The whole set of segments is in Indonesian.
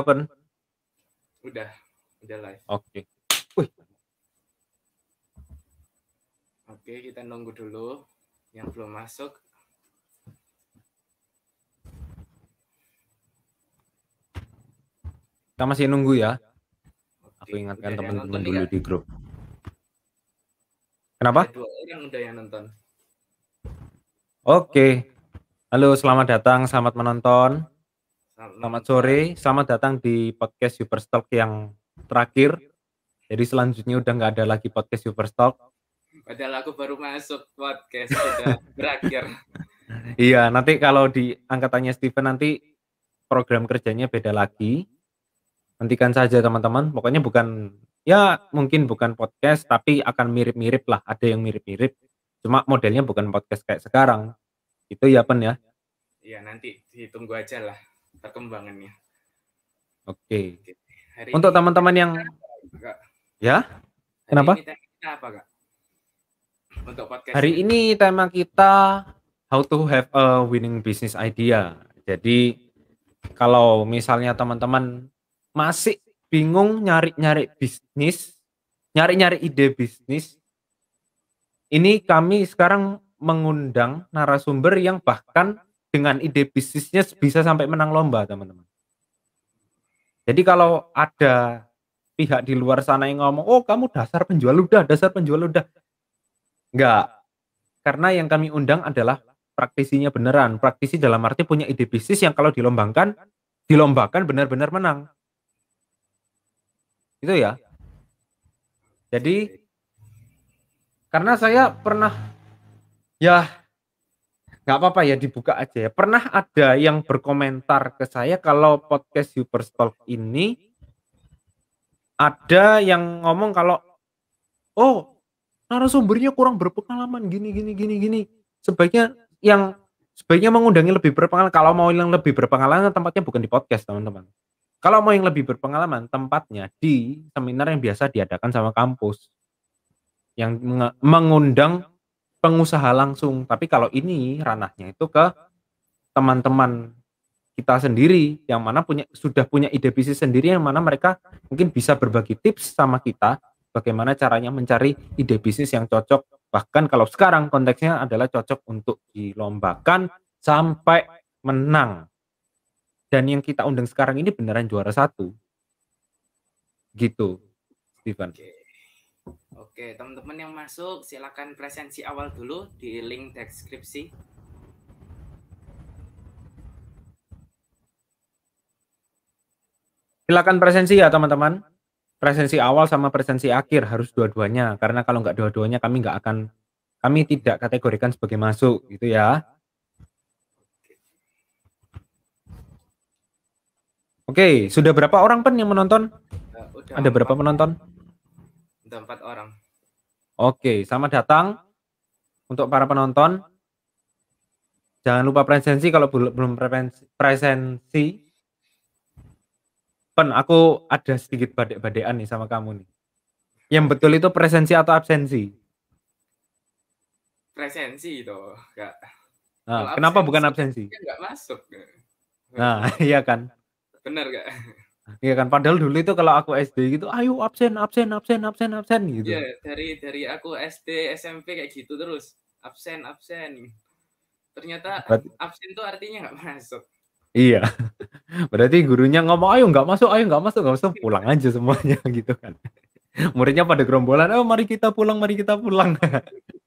open? Udah, udah live. Oke. Okay. Oke, Oke, kita nunggu dulu yang belum masuk. Kita masih nunggu ya. Aku ingatkan teman-teman dulu ya? di grup. Kenapa? Ada dua orang udah yang nonton. Oke. Okay. Halo, selamat datang, selamat menonton. Selamat sore, selamat datang di podcast Superstalk yang terakhir. Jadi selanjutnya udah nggak ada lagi podcast Superstalk. Padahal aku baru masuk podcast sudah berakhir. iya, nanti kalau di angkatannya Steven nanti program kerjanya beda lagi. Nantikan saja teman-teman. Pokoknya bukan ya mungkin bukan podcast tapi akan mirip-mirip lah. Ada yang mirip-mirip. Cuma modelnya bukan podcast kayak sekarang. Itu ya pen ya. Iya, nanti ditunggu aja lah perkembangannya. Oke. Okay. Untuk teman-teman yang apa, ya, kenapa? ini kita apa, Kak? Untuk podcast Hari ini tema kita how to have a winning business idea. Jadi kalau misalnya teman-teman masih bingung nyari-nyari bisnis, nyari-nyari ide bisnis, ini kami sekarang mengundang narasumber yang bahkan dengan ide bisnisnya bisa sampai menang lomba teman-teman. Jadi kalau ada pihak di luar sana yang ngomong, oh kamu dasar penjual ludah, dasar penjual ludah. Enggak. Karena yang kami undang adalah praktisinya beneran. Praktisi dalam arti punya ide bisnis yang kalau dilombangkan, dilombakan benar-benar menang. Itu ya. Jadi, karena saya pernah, ya nggak apa-apa ya dibuka aja ya. Pernah ada yang berkomentar ke saya kalau podcast Super Huberstalk ini ada yang ngomong kalau oh narasumbernya kurang berpengalaman gini gini gini gini sebaiknya yang sebaiknya yang lebih berpengalaman kalau mau yang lebih berpengalaman tempatnya bukan di podcast teman-teman kalau mau yang lebih berpengalaman tempatnya di seminar yang biasa diadakan sama kampus yang mengundang pengusaha langsung. Tapi kalau ini ranahnya itu ke teman-teman kita sendiri yang mana punya sudah punya ide bisnis sendiri yang mana mereka mungkin bisa berbagi tips sama kita bagaimana caranya mencari ide bisnis yang cocok bahkan kalau sekarang konteksnya adalah cocok untuk dilombakan sampai menang dan yang kita undang sekarang ini beneran juara satu gitu Steven. okay. Oke, teman-teman yang masuk silakan presensi awal dulu di link deskripsi. Silakan presensi ya teman-teman. Presensi awal sama presensi akhir harus dua-duanya karena kalau nggak dua-duanya kami nggak akan kami tidak kategorikan sebagai masuk gitu ya. Oke, sudah berapa orang pen yang menonton? Eh, Ada berapa penonton? Untuk empat orang. Oke, sama datang untuk para penonton. Jangan lupa presensi kalau belum belum presensi. Pen, aku ada sedikit badek-badean nih sama kamu nih. Yang betul itu presensi atau absensi? Presensi itu, enggak. Nah, kenapa absensi, bukan absensi? Enggak masuk. Nah, iya kan. Bener, gak? Iya kan padahal dulu itu kalau aku SD gitu ayo absen absen absen absen absen gitu. Iya, dari dari aku SD SMP kayak gitu terus absen absen. Ternyata Berarti... absen itu artinya nggak masuk. Iya. Berarti gurunya ngomong ayo nggak masuk, ayo nggak masuk, nggak masuk, pulang aja semuanya gitu kan. Muridnya pada gerombolan, "Oh, mari kita pulang, mari kita pulang."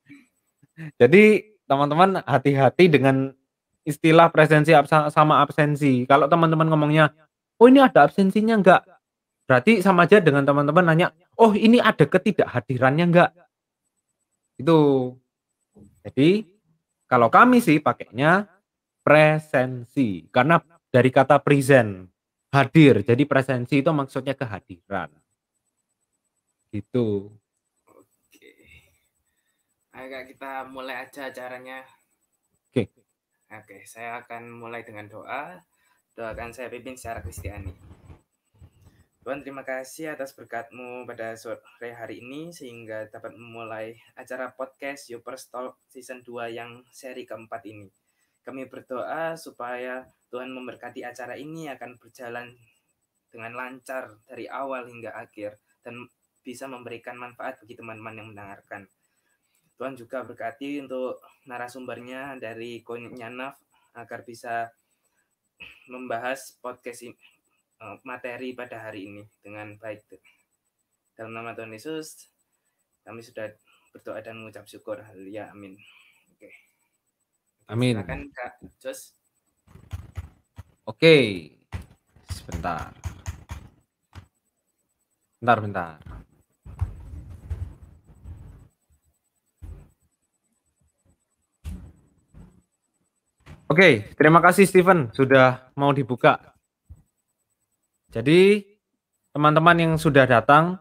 Jadi, teman-teman hati-hati dengan istilah presensi sama absensi. Kalau teman-teman ngomongnya oh ini ada absensinya enggak berarti sama aja dengan teman-teman nanya oh ini ada ketidakhadirannya enggak itu jadi kalau kami sih pakainya presensi karena dari kata present hadir jadi presensi itu maksudnya kehadiran gitu oke agak kita mulai aja acaranya oke oke saya akan mulai dengan doa Doakan saya pimpin secara Kristiani. Tuhan terima kasih atas berkatmu pada sore hari ini sehingga dapat memulai acara podcast Talk Season 2 yang seri keempat ini. Kami berdoa supaya Tuhan memberkati acara ini akan berjalan dengan lancar dari awal hingga akhir dan bisa memberikan manfaat bagi teman-teman yang mendengarkan. Tuhan juga berkati untuk narasumbernya dari Konyanaf agar bisa membahas podcast ini, eh, materi pada hari ini dengan baik. Dalam nama Tuhan Yesus, kami sudah berdoa dan mengucap syukur. Ya, amin. Oke. Amin. Silakan Kak Jos. Oke. Sebentar. Bentar, bentar. Oke, terima kasih Steven sudah mau dibuka. Jadi teman-teman yang sudah datang,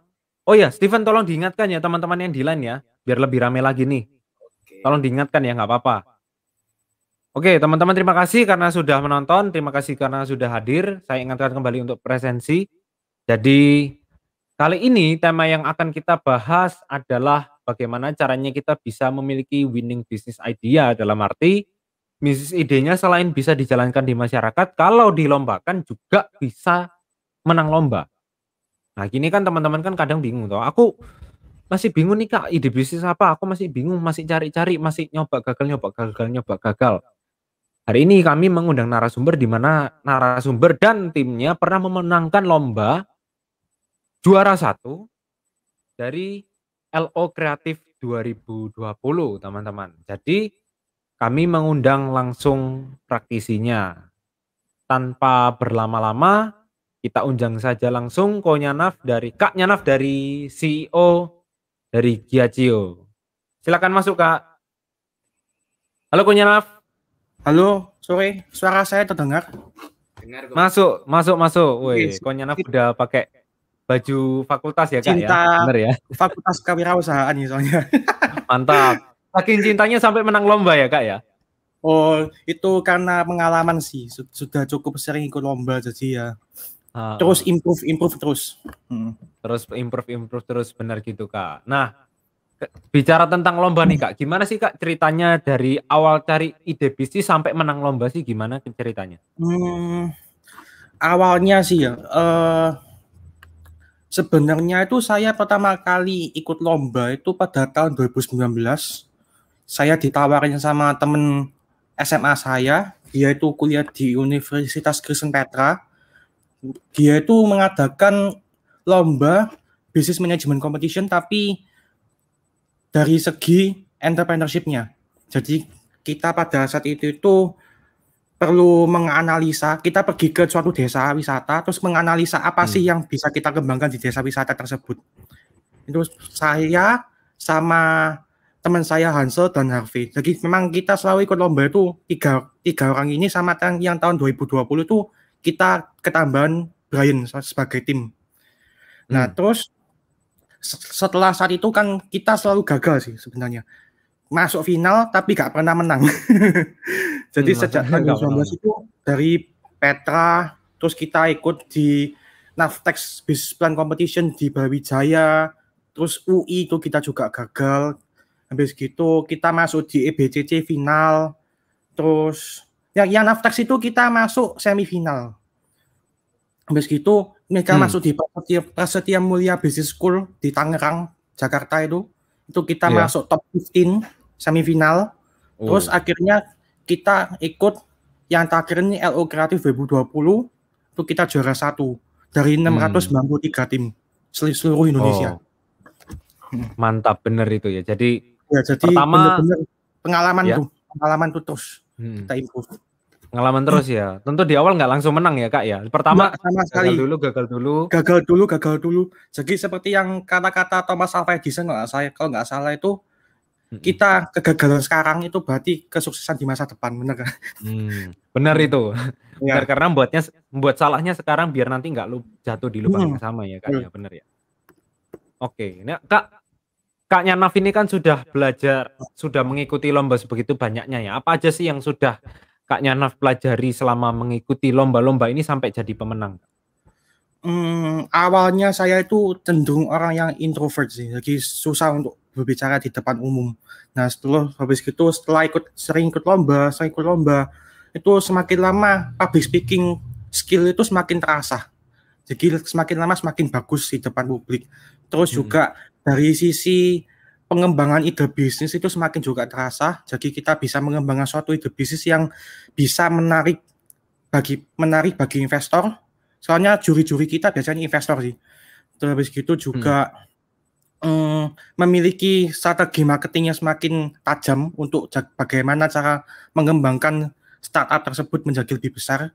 oh ya Steven tolong diingatkan ya teman-teman yang di line ya, biar lebih ramai lagi nih. Tolong diingatkan ya nggak apa-apa. Oke, teman-teman terima kasih karena sudah menonton, terima kasih karena sudah hadir. Saya ingatkan kembali untuk presensi. Jadi kali ini tema yang akan kita bahas adalah bagaimana caranya kita bisa memiliki winning business idea dalam arti bisnis idenya selain bisa dijalankan di masyarakat, kalau dilombakan juga bisa menang lomba. Nah, gini kan teman-teman kan kadang bingung toh. Aku masih bingung nih Kak, ide bisnis apa? Aku masih bingung, masih cari-cari, masih nyoba gagal, nyoba gagal, nyoba gagal. Hari ini kami mengundang narasumber di mana narasumber dan timnya pernah memenangkan lomba juara satu dari LO Kreatif 2020, teman-teman. Jadi kami mengundang langsung praktisinya. Tanpa berlama-lama, kita undang saja langsung Ko Nyanaf dari Kak Nyanaf dari e CEO dari Giacio. Silakan masuk Kak. Halo Ko Nyanaf. Halo, sore. Suara saya terdengar. Dengar, kok. masuk, masuk, masuk. Woi, Ko Nyanaf udah pakai baju fakultas ya kak ya? Cinta ya? Bener ya? fakultas kewirausahaan ya soalnya. Mantap. Saking iya. cintanya sampai menang lomba ya kak ya? Oh itu karena pengalaman sih sudah cukup sering ikut lomba jadi ya uh, terus improve improve terus. Hmm. Terus improve improve terus benar gitu kak. Nah bicara tentang lomba nih kak, gimana sih kak ceritanya dari awal cari ide bisnis sampai menang lomba sih gimana ceritanya? Hmm, awalnya sih ya. Uh, sebenarnya itu saya pertama kali ikut lomba itu pada tahun 2019 saya ditawarin sama temen SMA saya, dia itu kuliah di Universitas Kristen Petra. Dia itu mengadakan lomba bisnis manajemen competition tapi dari segi entrepreneurship-nya. Jadi kita pada saat itu itu perlu menganalisa, kita pergi ke suatu desa wisata, terus menganalisa apa sih hmm. yang bisa kita kembangkan di desa wisata tersebut. Itu saya sama teman saya Hansel dan Harvey. Jadi memang kita selalu ikut lomba itu tiga, tiga orang ini sama yang, yang tahun 2020 itu kita ketambahan Brian sebagai tim. Nah hmm. terus setelah saat itu kan kita selalu gagal sih sebenarnya. Masuk final tapi gak pernah menang. Jadi hmm, sejak tanggal 2019 itu dari Petra, terus kita ikut di Navtex Business Plan Competition di Brawijaya, terus UI itu kita juga gagal habis gitu kita masuk di EBCC final terus yang yang Naftax itu kita masuk semifinal habis gitu mereka hmm. masuk di Prasetya, Prasetya Mulia Business School di Tangerang Jakarta itu itu kita yeah. masuk top 15 semifinal oh. terus akhirnya kita ikut yang terakhir ini LO Kreatif 2020 itu kita juara satu dari 693 hmm. tim seluruh Indonesia. Oh. Mantap bener itu ya. Jadi Ya, jadi pertama bener -bener pengalaman ya. tuh, pengalaman tuh terus hmm. kita improve. Pengalaman terus ya. Tentu di awal nggak langsung menang ya kak ya. Pertama nah, sama sekali. gagal dulu, gagal dulu, gagal dulu, gagal dulu. Jadi seperti yang kata-kata Thomas Alva Edison kalau nggak saya kalau nggak salah itu hmm. kita kegagalan sekarang itu berarti kesuksesan di masa depan benar kan hmm, benar itu ya. benar karena buatnya buat salahnya sekarang biar nanti nggak lu jatuh di lubang hmm. yang sama ya kak hmm. ya benar ya oke ini nah, kak Kaknya Naf ini kan sudah belajar, sudah mengikuti lomba sebegitu banyaknya ya. Apa aja sih yang sudah Kaknya Naf pelajari selama mengikuti lomba-lomba ini sampai jadi pemenang? Hmm, awalnya saya itu cenderung orang yang introvert sih, jadi susah untuk berbicara di depan umum. Nah setelah habis itu setelah ikut sering ikut lomba, sering ikut lomba itu semakin lama public speaking skill itu semakin terasa. Jadi semakin lama semakin bagus di depan publik. Terus hmm. juga dari sisi pengembangan ide bisnis itu semakin juga terasa. Jadi kita bisa mengembangkan suatu ide bisnis yang bisa menarik bagi menarik bagi investor. Soalnya juri-juri kita biasanya investor sih. Terus gitu juga hmm. um, memiliki strategi marketing yang semakin tajam untuk bagaimana cara mengembangkan startup tersebut menjadi lebih besar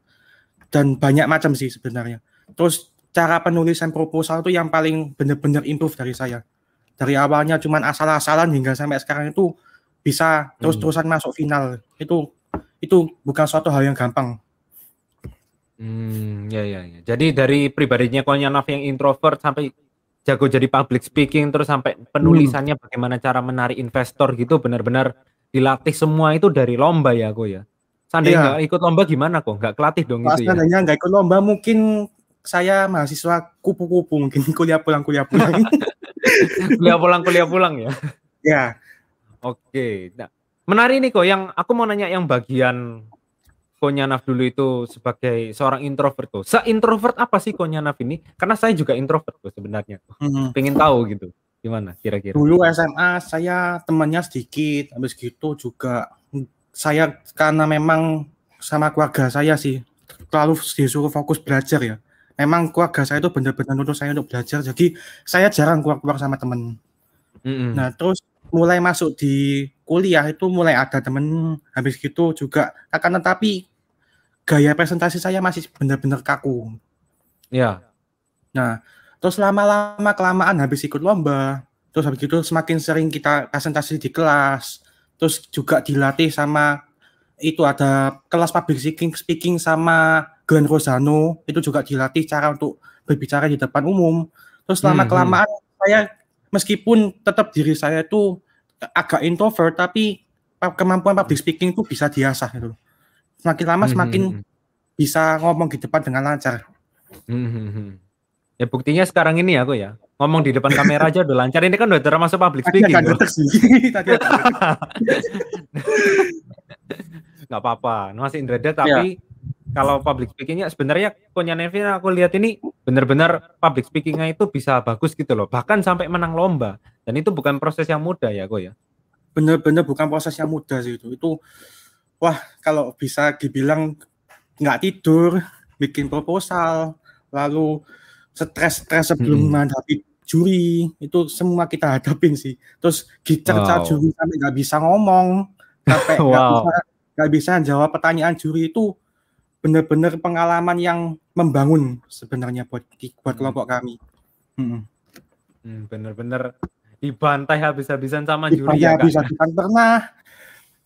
dan banyak macam sih sebenarnya. Terus cara penulisan proposal itu yang paling benar-benar improve dari saya dari awalnya cuman asal-asalan hingga sampai sekarang itu bisa hmm. terus-terusan hmm. masuk final itu itu bukan suatu hal yang gampang. Hmm, ya ya ya. Jadi dari pribadinya Konyanov yang introvert sampai jago jadi public speaking terus sampai penulisannya hmm. bagaimana cara menarik investor gitu benar-benar dilatih semua itu dari lomba ya kok ya. Seandainya iya. nggak ikut lomba gimana kok? Nggak kelatih dong gitu Pas itu ya. nggak ikut lomba mungkin saya mahasiswa kupu-kupu mungkin kuliah pulang kuliah pulang. kuliah pulang kuliah pulang ya. Ya. Oke. Nah, menarik nih kok yang aku mau nanya yang bagian Konyanaf dulu itu sebagai seorang introvert kok. Se-introvert apa sih Konyanaf ini? Karena saya juga introvert kok sebenarnya. Mm-hmm. Pengen tahu gitu. Gimana kira-kira? Dulu SMA saya temannya sedikit, habis gitu juga saya karena memang sama keluarga saya sih terlalu disuruh fokus belajar ya memang keluarga saya itu benar-benar nuntut saya untuk belajar jadi saya jarang keluar-keluar sama temen mm-hmm. nah terus mulai masuk di kuliah itu mulai ada temen habis gitu juga akan tetapi gaya presentasi saya masih benar-benar kaku ya yeah. nah terus lama-lama kelamaan habis ikut lomba terus habis itu semakin sering kita presentasi di kelas terus juga dilatih sama itu ada kelas public speaking speaking sama Glenn Rosano itu juga dilatih cara untuk berbicara di depan umum. Terus lama mhm. kelamaan hmm. saya meskipun tetap diri saya itu agak introvert tapi kemampuan public speaking itu bisa diasah gitu. Semakin lama mhm, semakin hmm. bisa ngomong di depan dengan lancar. Hmm. Ya buktinya sekarang ini aku ya, ya. Ngomong di depan kamera aja udah lancar. Ini kan udah termasuk public speaking. Tadi agak sih. Tadi Gak apa-apa. Masih indrada ya. tapi ya kalau public speakingnya sebenarnya punya Nevin aku lihat ini benar-benar public speakingnya itu bisa bagus gitu loh bahkan sampai menang lomba dan itu bukan proses yang mudah ya kok ya benar-benar bukan proses yang mudah sih itu itu wah kalau bisa dibilang nggak tidur bikin proposal lalu stres-stres sebelum hmm. menghadapi juri itu semua kita hadapin sih terus gicar wow. juri sampai nggak bisa ngomong sampai nggak bisa nggak bisa jawab pertanyaan juri itu benar-benar pengalaman yang membangun sebenarnya buat buat hmm. kelompok kami. Hmm. Hmm, di bener dibantai habis-habisan sama juri ya habis-habisan pernah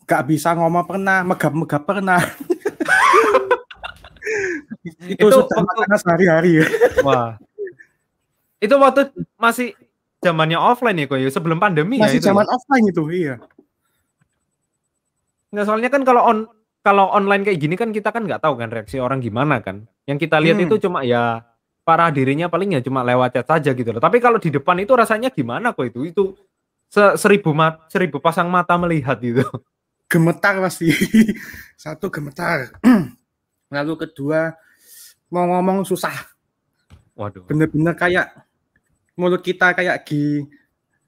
gak bisa ngomong pernah megap-megap pernah itu, itu waktu sehari-hari wah itu waktu masih zamannya offline ya koyo ya? sebelum pandemi ya masih ya itu zaman offline itu iya Nggak, soalnya kan kalau on kalau online kayak gini kan kita kan nggak tahu kan reaksi orang gimana kan. Yang kita lihat hmm. itu cuma ya parah dirinya paling ya cuma lewat chat saja gitu loh. Tapi kalau di depan itu rasanya gimana kok itu? Itu seribu mat, seribu pasang mata melihat gitu. Gemetar pasti. Satu gemetar. Lalu kedua mau ngomong susah. Waduh. Bener-bener kayak mulut kita kayak di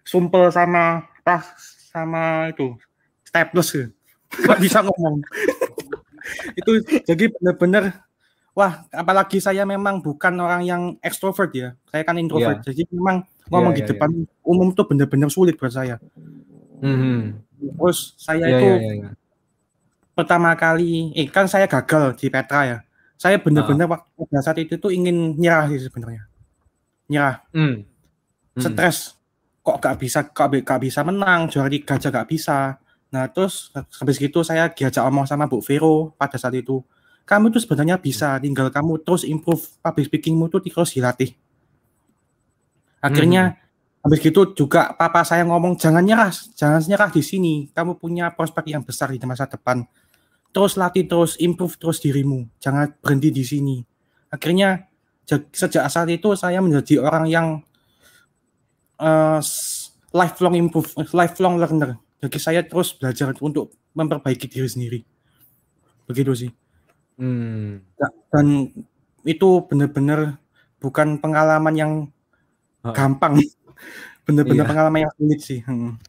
sumpel sama pas sama itu staples gitu Gak bisa ngomong itu jadi benar-benar wah apalagi saya memang bukan orang yang ekstrovert ya saya kan introvert yeah. jadi memang ngomong yeah, yeah, di iya, depan yeah. umum tuh benar-benar sulit buat saya mm-hmm. terus saya yeah, itu yeah, yeah, yeah. pertama kali eh kan saya gagal di Petra ya saya benar-benar uh. waktu saat itu tuh ingin nyerah sih sebenarnya nyerah mm. stres kok gak bisa kok gak bisa menang juara tiga aja gak bisa Nah, terus eh, habis gitu saya diajak omong sama Bu Vero pada saat itu. Kamu tuh sebenarnya bisa, tinggal kamu terus improve public speakingmu tuh terus dilatih. Akhirnya hmm. habis gitu juga papa saya ngomong jangan nyerah, jangan nyerah di sini. Kamu punya prospek yang besar di masa depan. Terus latih terus, improve terus dirimu. Jangan berhenti di sini. Akhirnya sejak saat itu saya menjadi orang yang uh, lifelong improve, lifelong learner jadi saya terus belajar untuk memperbaiki diri sendiri begitu sih hmm. Ya, dan itu benar-benar bukan pengalaman yang uh. gampang benar-benar yeah. pengalaman yang sulit sih hmm.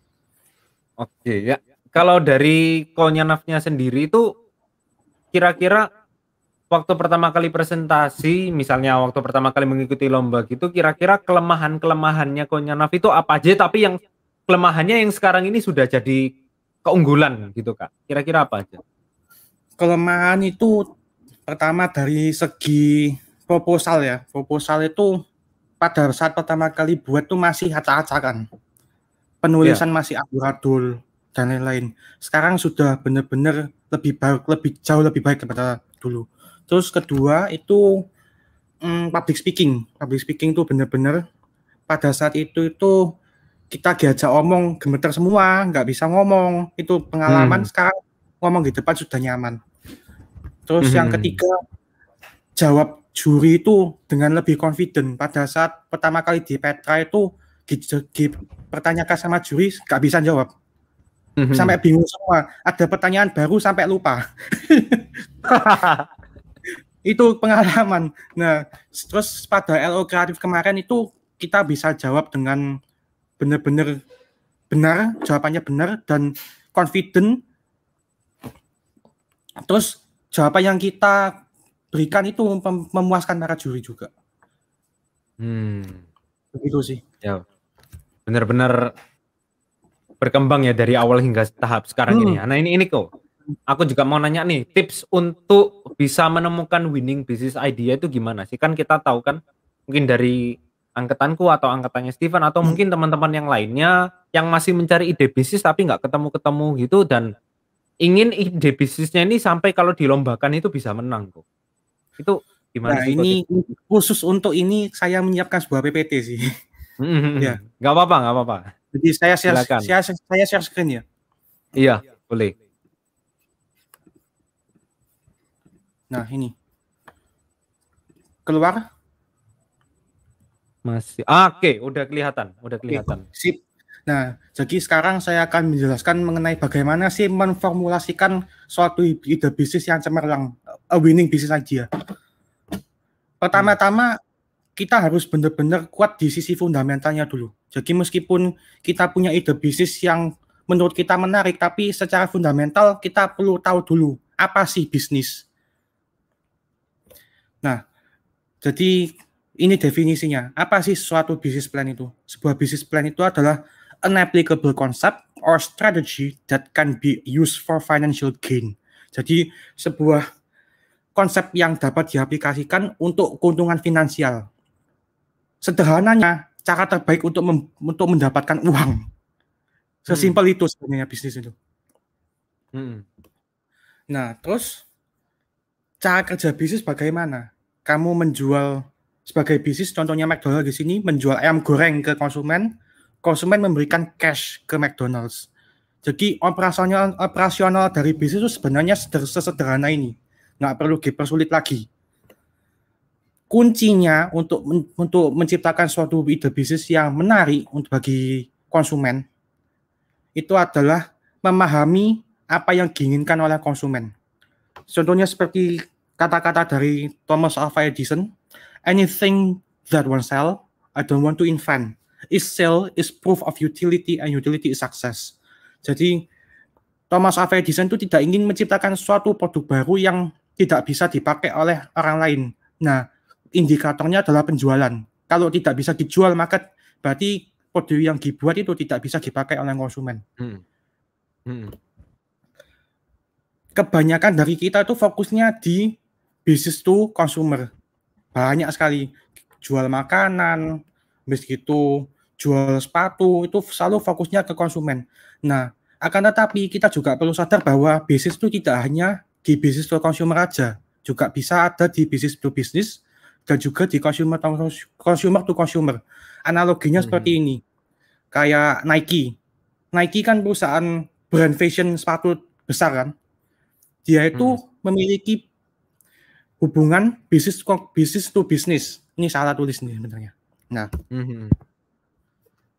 oke okay, ya kalau dari konyanafnya sendiri itu kira-kira waktu pertama kali presentasi misalnya waktu pertama kali mengikuti lomba gitu kira-kira kelemahan kelemahannya konyanaf itu apa aja tapi yang kelemahannya yang sekarang ini sudah jadi keunggulan gitu kak kira-kira apa aja kelemahan itu pertama dari segi proposal ya proposal itu pada saat pertama kali buat tuh masih acak-acakan penulisan ya. masih abu dan lain-lain sekarang sudah benar-benar lebih baik lebih jauh lebih baik daripada dulu terus kedua itu hmm, public speaking public speaking itu benar-benar pada saat itu itu kita diajak omong gemeter semua, nggak bisa ngomong. Itu pengalaman hmm. sekarang ngomong di depan sudah nyaman. Terus hmm. yang ketiga jawab juri itu dengan lebih confident pada saat pertama kali di Petra itu dipertanyakan sama juri nggak bisa jawab. -hmm. Sampai bingung semua, ada pertanyaan baru sampai lupa. itu pengalaman. Nah, terus pada LO kreatif kemarin itu kita bisa jawab dengan benar-benar benar jawabannya benar dan confident terus jawaban yang kita berikan itu mem memuaskan para juri juga hmm. begitu sih ya benar-benar berkembang ya dari awal hingga tahap sekarang hmm. ini nah ini ini kok aku juga mau nanya nih tips untuk bisa menemukan winning business idea itu gimana sih kan kita tahu kan mungkin dari angkatanku atau angkatannya Steven atau hmm. mungkin teman-teman yang lainnya yang masih mencari ide bisnis tapi nggak ketemu-ketemu gitu dan ingin ide bisnisnya ini sampai kalau dilombakan itu bisa menang kok. Itu gimana? Nah, ini khusus untuk ini saya menyiapkan sebuah PPT sih. Hmm, hmm, hmm. ya, nggak apa-apa, nggak apa-apa. Jadi saya share, saya saya share screen ya. Iya, boleh. Nah ini keluar masih. Ah, Oke, okay. udah kelihatan, udah kelihatan. Okay, sip. Nah, jadi sekarang saya akan menjelaskan mengenai bagaimana sih menformulasikan suatu ide bisnis yang cemerlang, a eh, winning bisnis aja. Pertama-tama kita harus benar-benar kuat di sisi fundamentalnya dulu. Jadi meskipun kita punya ide bisnis yang menurut kita menarik, tapi secara fundamental kita perlu tahu dulu apa sih bisnis. Nah, jadi ini definisinya. Apa sih suatu business plan itu? Sebuah business plan itu adalah an applicable concept or strategy that can be used for financial gain. Jadi sebuah konsep yang dapat diaplikasikan untuk keuntungan finansial. Sederhananya, cara terbaik untuk mem untuk mendapatkan uang. Sesimpel hmm. itu sebenarnya bisnis itu. Hmm. Nah, terus cara kerja bisnis bagaimana? Kamu menjual sebagai bisnis contohnya McDonald's di sini menjual ayam goreng ke konsumen, konsumen memberikan cash ke McDonald's. Jadi operasional operasional dari bisnis itu sebenarnya seder, ini, nggak perlu dipersulit lagi. Kuncinya untuk men, untuk menciptakan suatu ide bisnis yang menarik untuk bagi konsumen itu adalah memahami apa yang diinginkan oleh konsumen. Contohnya seperti kata-kata dari Thomas Alva Edison, anything that one sell, I don't want to invent. Is sell is proof of utility and utility is success. Jadi Thomas Alva Edison itu tidak ingin menciptakan suatu produk baru yang tidak bisa dipakai oleh orang lain. Nah, indikatornya adalah penjualan. Kalau tidak bisa dijual market berarti produk yang dibuat itu tidak bisa dipakai oleh konsumen. Hmm. Hmm. Kebanyakan dari kita itu fokusnya di bisnis to consumer banyak sekali jual makanan, habis gitu jual sepatu itu selalu fokusnya ke konsumen. Nah, akan tetapi kita juga perlu sadar bahwa bisnis itu tidak hanya di bisnis to consumer aja, juga bisa ada di bisnis to bisnis dan juga di consumer to consumer to consumer. Analoginya hmm. seperti ini. Kayak Nike. Nike kan perusahaan brand fashion sepatu besar kan. Dia itu hmm. memiliki hubungan bisnis kok bisnis to bisnis. Ini salah tulis nih sebenarnya. Nah, mm-hmm.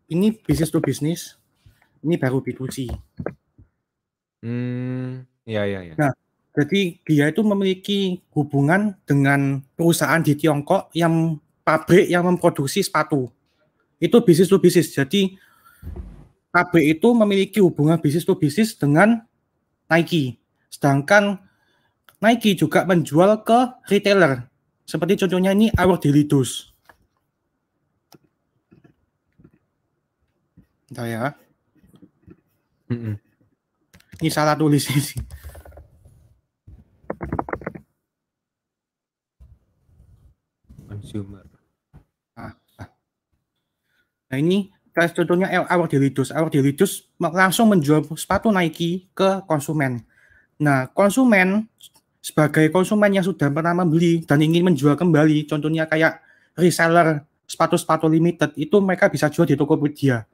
ini bisnis to bisnis, ini baru B2C. Hmm, ya ya ya. Nah, jadi dia itu memiliki hubungan dengan perusahaan di Tiongkok yang pabrik yang memproduksi sepatu. Itu bisnis to bisnis. Jadi pabrik itu memiliki hubungan bisnis to bisnis dengan Nike. Sedangkan Nike juga menjual ke retailer. Seperti contohnya ini Our Daily Dose. Entah ya. Mm -mm. Ini salah tulis sih. Consumer. Ah, ah. Nah ini contohnya Our Daily Dose. Our Daily Dose langsung menjual sepatu Nike ke konsumen. Nah, konsumen sebagai konsumen yang sudah pernah membeli dan ingin menjual kembali, contohnya kayak reseller sepatu-sepatu limited itu mereka bisa jual di Tokopedia.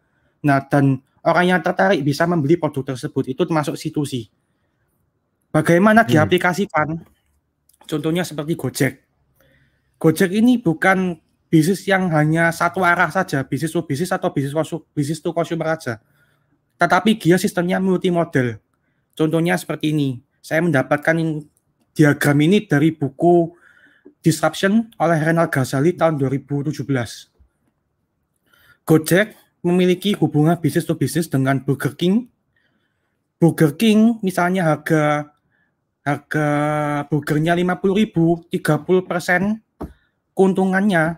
Nah, dan orang yang tertarik bisa membeli produk tersebut itu termasuk situsi. Bagaimana hmm. diaplikasikan? Contohnya seperti Gojek. Gojek ini bukan bisnis yang hanya satu arah saja, bisnis to bisnis atau bisnis bisnis to consumer saja. Tetapi dia sistemnya multi model. Contohnya seperti ini. Saya mendapatkan diagram ini dari buku Disruption oleh Renal Ghazali tahun 2017. Gojek memiliki hubungan bisnis to bisnis dengan Burger King. Burger King misalnya harga harga burgernya 50.000, 30% keuntungannya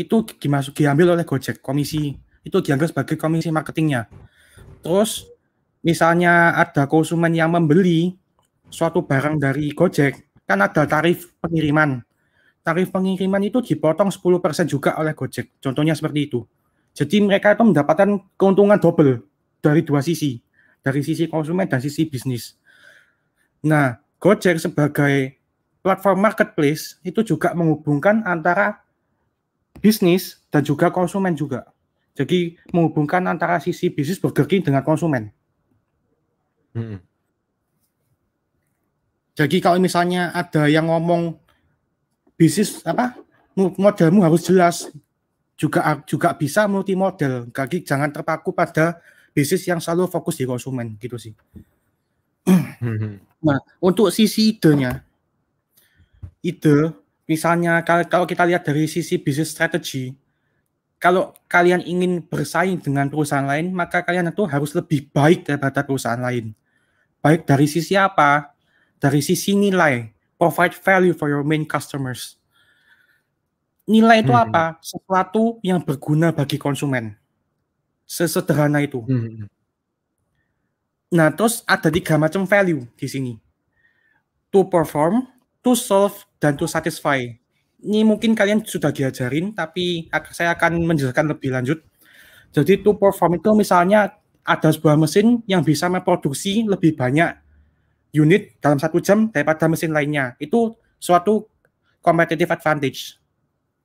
itu dimasuk diambil oleh Gojek komisi. Itu dianggap sebagai komisi marketingnya. Terus misalnya ada konsumen yang membeli suatu barang dari Gojek, kan ada tarif pengiriman. Tarif pengiriman itu dipotong 10% juga oleh Gojek. Contohnya seperti itu. Jadi mereka itu mendapatkan keuntungan double dari dua sisi, dari sisi konsumen dan sisi bisnis. Nah, Gojek sebagai platform marketplace itu juga menghubungkan antara bisnis dan juga konsumen juga. Jadi menghubungkan antara sisi bisnis bergerak dengan konsumen. Hmm. Jadi kalau misalnya ada yang ngomong bisnis apa modelmu harus jelas juga juga bisa multi model. Jadi jangan terpaku pada bisnis yang selalu fokus di konsumen gitu sih. Hmm. nah, untuk sisi idenya ide misalnya kalau kita lihat dari sisi bisnis strategi kalau kalian ingin bersaing dengan perusahaan lain, maka kalian itu harus lebih baik daripada perusahaan lain. Baik dari sisi apa? dari sisi nilai, provide value for your main customers. Nilai itu hmm. apa? Sesuatu yang berguna bagi konsumen. Sesederhana itu. Hmm, hmm, hmm. Nah, terus ada tiga macam value di sini. To perform, to solve, dan to satisfy. Ini mungkin kalian sudah diajarin, tapi saya akan menjelaskan lebih lanjut. Jadi to perform itu misalnya ada sebuah mesin yang bisa memproduksi lebih banyak unit dalam satu jam daripada mesin lainnya. Itu suatu competitive advantage.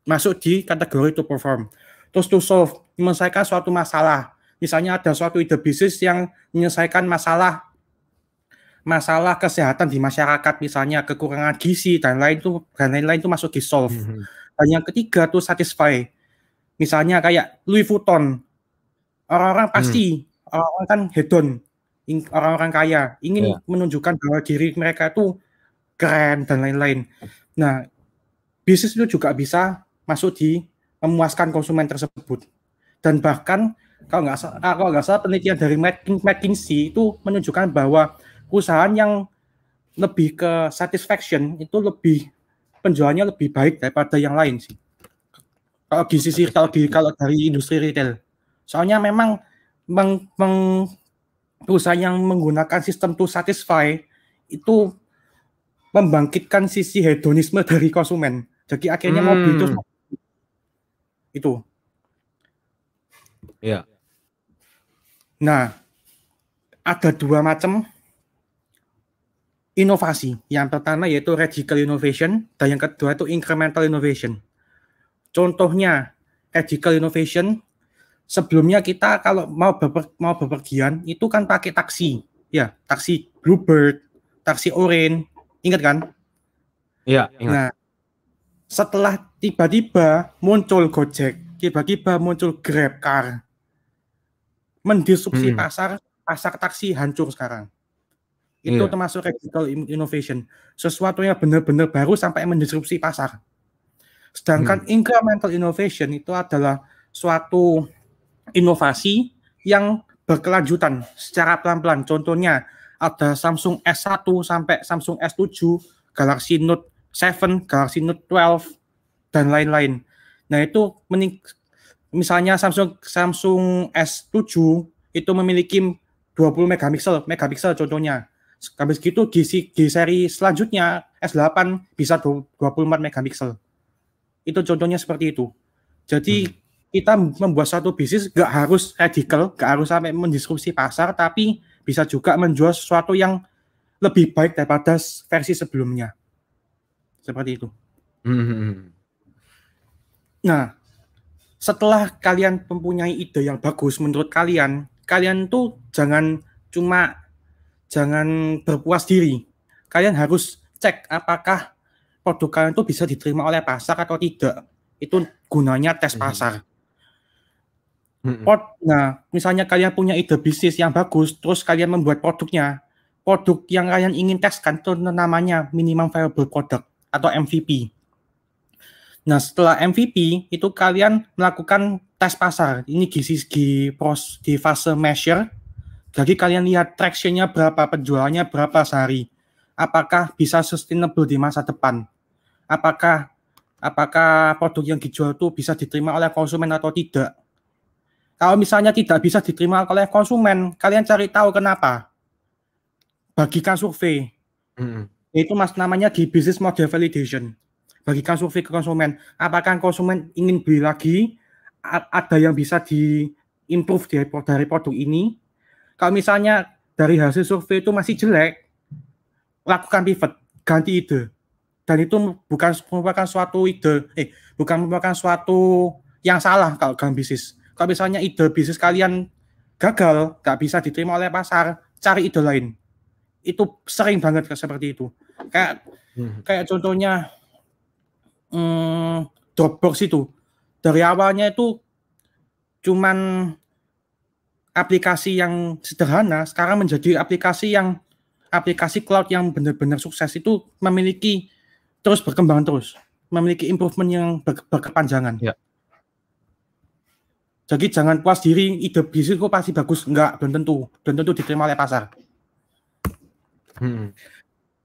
Masuk di kategori to perform. Terus to solve, menyelesaikan suatu masalah. Misalnya ada suatu ide bisnis yang menyelesaikan masalah masalah kesehatan di masyarakat misalnya kekurangan gizi dan lain itu dan lain-lain itu masuk di solve. Mm-hmm. Dan yang ketiga tuh satisfy. Misalnya kayak Louis Vuitton. Orang-orang pasti mm. orang-orang kan hedon orang-orang kaya ingin yeah. menunjukkan bahwa diri mereka itu keren dan lain-lain. Nah, bisnis itu juga bisa masuk di memuaskan konsumen tersebut. Dan bahkan kalau nggak salah, kalau nggak salah penelitian dari McKinsey itu menunjukkan bahwa perusahaan yang lebih ke satisfaction itu lebih penjualnya lebih baik daripada yang lain sih. Kalau di sisi kalau di kalau dari industri retail. Soalnya memang meng, meng, perusahaan yang menggunakan sistem to satisfy itu membangkitkan sisi hedonisme dari konsumen. Jadi akhirnya hmm. mobil itu itu. Ya. Nah, ada dua macam inovasi. Yang pertama yaitu radical innovation dan yang kedua itu incremental innovation. Contohnya radical innovation sebelumnya kita kalau mau beper, mau bepergian itu kan pakai taksi, ya taksi Bluebird, taksi Orange, ingat kan? Iya. Ingat. Nah, setelah tiba-tiba muncul Gojek, tiba-tiba muncul Grab Car, mendisrupsi hmm. pasar, pasar taksi hancur sekarang. Itu yeah. termasuk radical innovation, sesuatu yang benar-benar baru sampai mendisrupsi pasar. Sedangkan hmm. incremental innovation itu adalah suatu inovasi yang berkelanjutan secara pelan-pelan. Contohnya ada Samsung S1 sampai Samsung S7, Galaxy Note 7, Galaxy Note 12 dan lain-lain. Nah, itu misalnya Samsung Samsung S7 itu memiliki 20 megapiksel, megapiksel contohnya. Habis gitu di, di seri selanjutnya S8 bisa 24 megapiksel. Itu contohnya seperti itu. Jadi hmm kita membuat suatu bisnis gak harus radical, gak harus sampai mendisrupsi pasar, tapi bisa juga menjual sesuatu yang lebih baik daripada versi sebelumnya. Seperti itu. Hmm, hmm, hmm. Nah, setelah kalian mempunyai ide yang bagus menurut kalian, kalian tuh jangan cuma jangan berpuas diri. Kalian harus cek apakah produk kalian itu bisa diterima oleh pasar atau tidak. Itu gunanya tes hmm. pasar. Nah, misalnya kalian punya ide bisnis yang bagus, terus kalian membuat produknya, produk yang kalian ingin teskan itu namanya minimum viable product atau MVP. Nah, setelah MVP itu kalian melakukan tes pasar. Ini di segi pros di fase measure. Jadi kalian lihat tractionnya berapa, penjualannya berapa sehari. Apakah bisa sustainable di masa depan? Apakah apakah produk yang dijual itu bisa diterima oleh konsumen atau tidak? Kalau misalnya tidak bisa diterima oleh konsumen, kalian cari tahu kenapa. Bagikan survei. -hmm. Itu mas namanya di business model validation. Bagikan survei ke konsumen. Apakah konsumen ingin beli lagi? A ada yang bisa di improve dari, dari produk ini? Kalau misalnya dari hasil survei itu masih jelek, lakukan pivot, ganti ide. Dan itu bukan merupakan suatu ide, eh bukan merupakan suatu yang salah kalau dalam bisnis. Kalau misalnya ide bisnis kalian gagal, nggak bisa diterima oleh pasar, cari ide lain. Itu sering banget seperti itu. Kayak hmm. kayak contohnya hmm, Dropbox itu dari awalnya itu cuman aplikasi yang sederhana sekarang menjadi aplikasi yang aplikasi cloud yang benar-benar sukses itu memiliki terus berkembang terus memiliki improvement yang berkepanjangan. Ya. Jadi jangan puas diri ide bisnis kok pasti bagus, enggak belum tentu, belum tentu diterima oleh pasar. Hmm.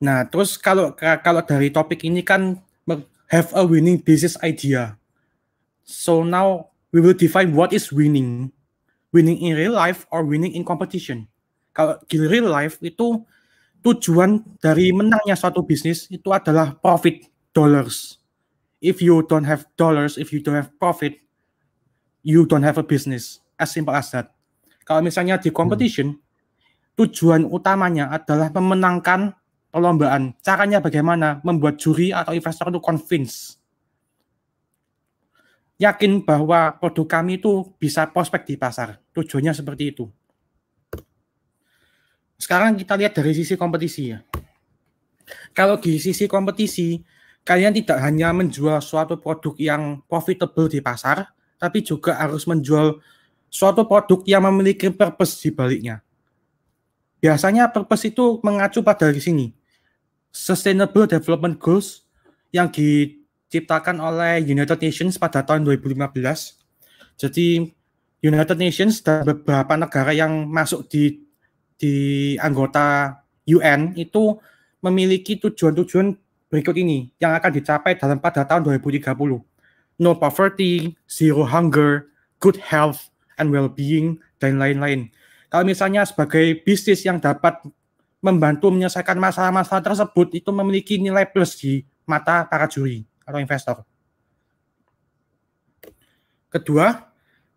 Nah, terus kalau kalau dari topik ini kan have a winning business idea. So now we will define what is winning. Winning in real life or winning in competition. Kalau di real life itu tujuan dari menangnya suatu bisnis itu adalah profit dollars. If you don't have dollars, if you don't have profit, you don't have a business. As simple as that. Kalau misalnya di competition, hmm. tujuan utamanya adalah memenangkan perlombaan. Caranya bagaimana? Membuat juri atau investor itu convince. Yakin bahwa produk kami itu bisa prospek di pasar. Tujuannya seperti itu. Sekarang kita lihat dari sisi kompetisi ya. Kalau di sisi kompetisi, kalian tidak hanya menjual suatu produk yang profitable di pasar, tapi juga harus menjual suatu produk yang memiliki purpose di baliknya. Biasanya purpose itu mengacu pada di sini. Sustainable Development Goals yang diciptakan oleh United Nations pada tahun 2015. Jadi United Nations dan beberapa negara yang masuk di di anggota UN itu memiliki tujuan-tujuan berikut ini yang akan dicapai dalam pada tahun 2030 no poverty, zero hunger, good health and well-being, dan lain-lain. Kalau misalnya sebagai bisnis yang dapat membantu menyelesaikan masalah-masalah tersebut, itu memiliki nilai plus di mata para juri atau investor. Kedua,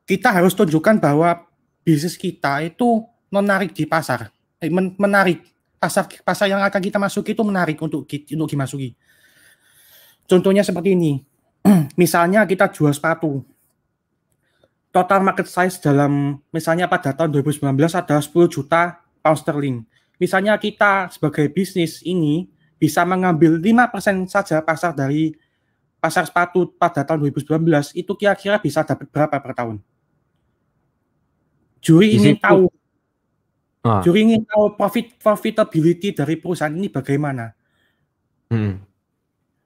kita harus tunjukkan bahwa bisnis kita itu menarik di pasar, eh, menarik pasar pasar yang akan kita masuki itu menarik untuk untuk dimasuki. Contohnya seperti ini, misalnya kita jual sepatu. Total market size dalam misalnya pada tahun 2019 ada 10 juta pound sterling. Misalnya kita sebagai bisnis ini bisa mengambil 5% saja pasar dari pasar sepatu pada tahun 2019 itu kira-kira bisa dapat berapa per tahun? Juri ingin tahu. Ah. Juri ingin tahu profit profitability dari perusahaan ini bagaimana. Hmm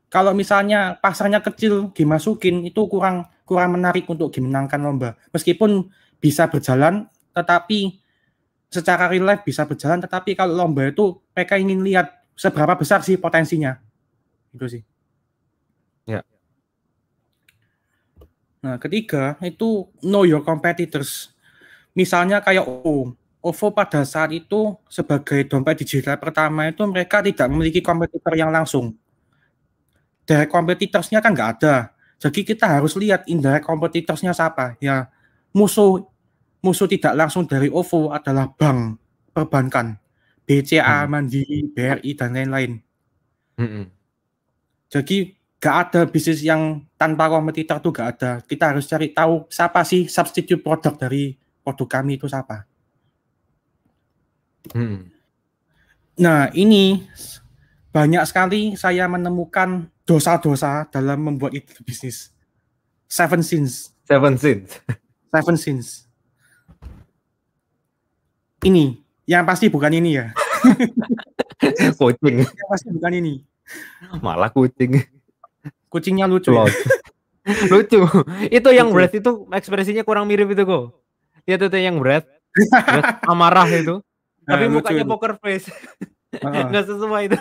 kalau misalnya pasarnya kecil dimasukin itu kurang kurang menarik untuk dimenangkan lomba meskipun bisa berjalan tetapi secara real life bisa berjalan tetapi kalau lomba itu mereka ingin lihat seberapa besar sih potensinya itu sih ya nah ketiga itu know your competitors misalnya kayak OVO OVO pada saat itu sebagai dompet digital pertama itu mereka tidak memiliki kompetitor yang langsung direct kan nggak ada. Jadi kita harus lihat indirect siapa. Ya musuh musuh tidak langsung dari OVO adalah bank, perbankan, BCA, hmm. Mandiri, BRI dan lain-lain. Hmm. Jadi gak ada bisnis yang tanpa kompetitor tuh gak ada. Kita harus cari tahu siapa sih substitute produk dari produk kami itu siapa. Hmm. Nah ini banyak sekali saya menemukan dosa-dosa dalam membuat itu bisnis. Seven sins. Seven sins. Seven sins. Ini yang pasti bukan ini ya. kucing. Yang pasti bukan ini. Malah kucing. Kucingnya lucu. Ya? lucu. Itu yang berat itu ekspresinya kurang mirip itu kok. Ya itu yang breath. amarah itu. Nah, Tapi mukanya lucu. poker face. Enggak uh sesuai itu.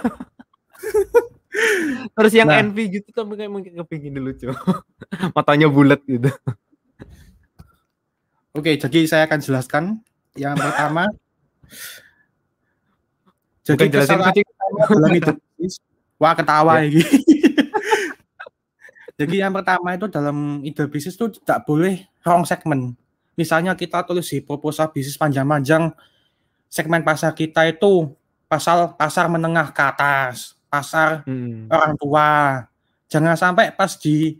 Terus yang nah. envy gitu tapi kayak mungkin kepingin lucu. Matanya bulat gitu. Oke, jadi saya akan jelaskan yang pertama. jadi jelasin dalam Wah, ketawa ya. jadi yang pertama itu dalam ide bisnis itu tidak boleh wrong segmen. Misalnya kita tulis di proposal bisnis panjang-panjang segmen pasar kita itu pasal pasar menengah ke atas pasar hmm. orang tua. Jangan sampai pas di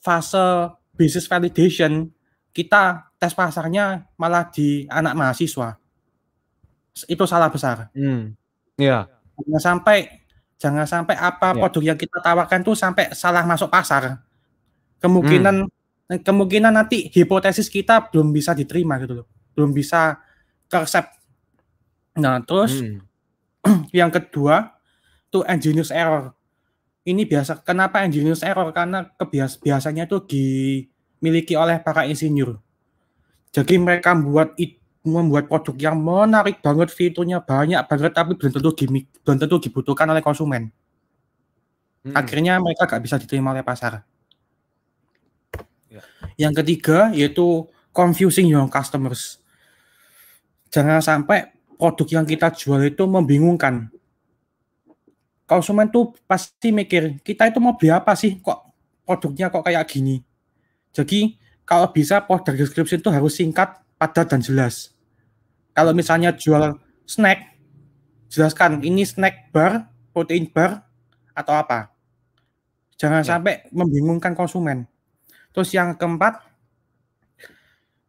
fase business validation kita tes pasarnya malah di anak mahasiswa. Itu salah besar. Hmm. Yeah. Jangan sampai jangan sampai apa yeah. produk yang kita tawarkan tuh sampai salah masuk pasar. Kemungkinan hmm. kemungkinan nanti hipotesis kita belum bisa diterima gitu loh. Belum bisa ke Nah, terus hmm. yang kedua itu engineers error. Ini biasa kenapa engineers error? Karena kebiasa biasanya itu dimiliki oleh para insinyur. Jadi mereka membuat membuat produk yang menarik banget, fiturnya banyak banget, tapi belum tentu gimmick, belum tentu dibutuhkan oleh konsumen. Hmm. Akhirnya mereka gak bisa diterima oleh pasar. Ya. Yang ketiga yaitu confusing your customers. Jangan sampai produk yang kita jual itu membingungkan konsumen tuh pasti mikir kita itu mau beli apa sih kok produknya kok kayak gini jadi kalau bisa produk description itu harus singkat padat dan jelas kalau misalnya jual snack jelaskan ini snack bar protein bar atau apa jangan ya. sampai membingungkan konsumen terus yang keempat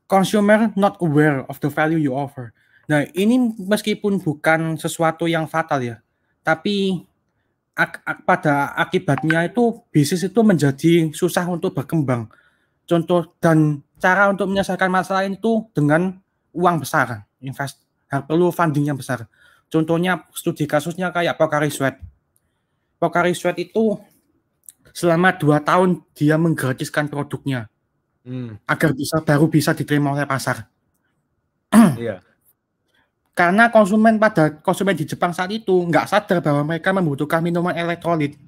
consumer not aware of the value you offer nah ini meskipun bukan sesuatu yang fatal ya tapi ak ak pada akibatnya itu bisnis itu menjadi susah untuk berkembang. Contoh dan cara untuk menyelesaikan masalah itu dengan uang besar, invest perlu funding yang besar. Contohnya studi kasusnya kayak Pokari Sweat. Pokari Sweat itu selama dua tahun dia menggratiskan produknya hmm. agar bisa baru bisa diterima oleh pasar. Iya. Karena konsumen pada konsumen di Jepang saat itu nggak sadar bahwa mereka membutuhkan minuman elektrolit.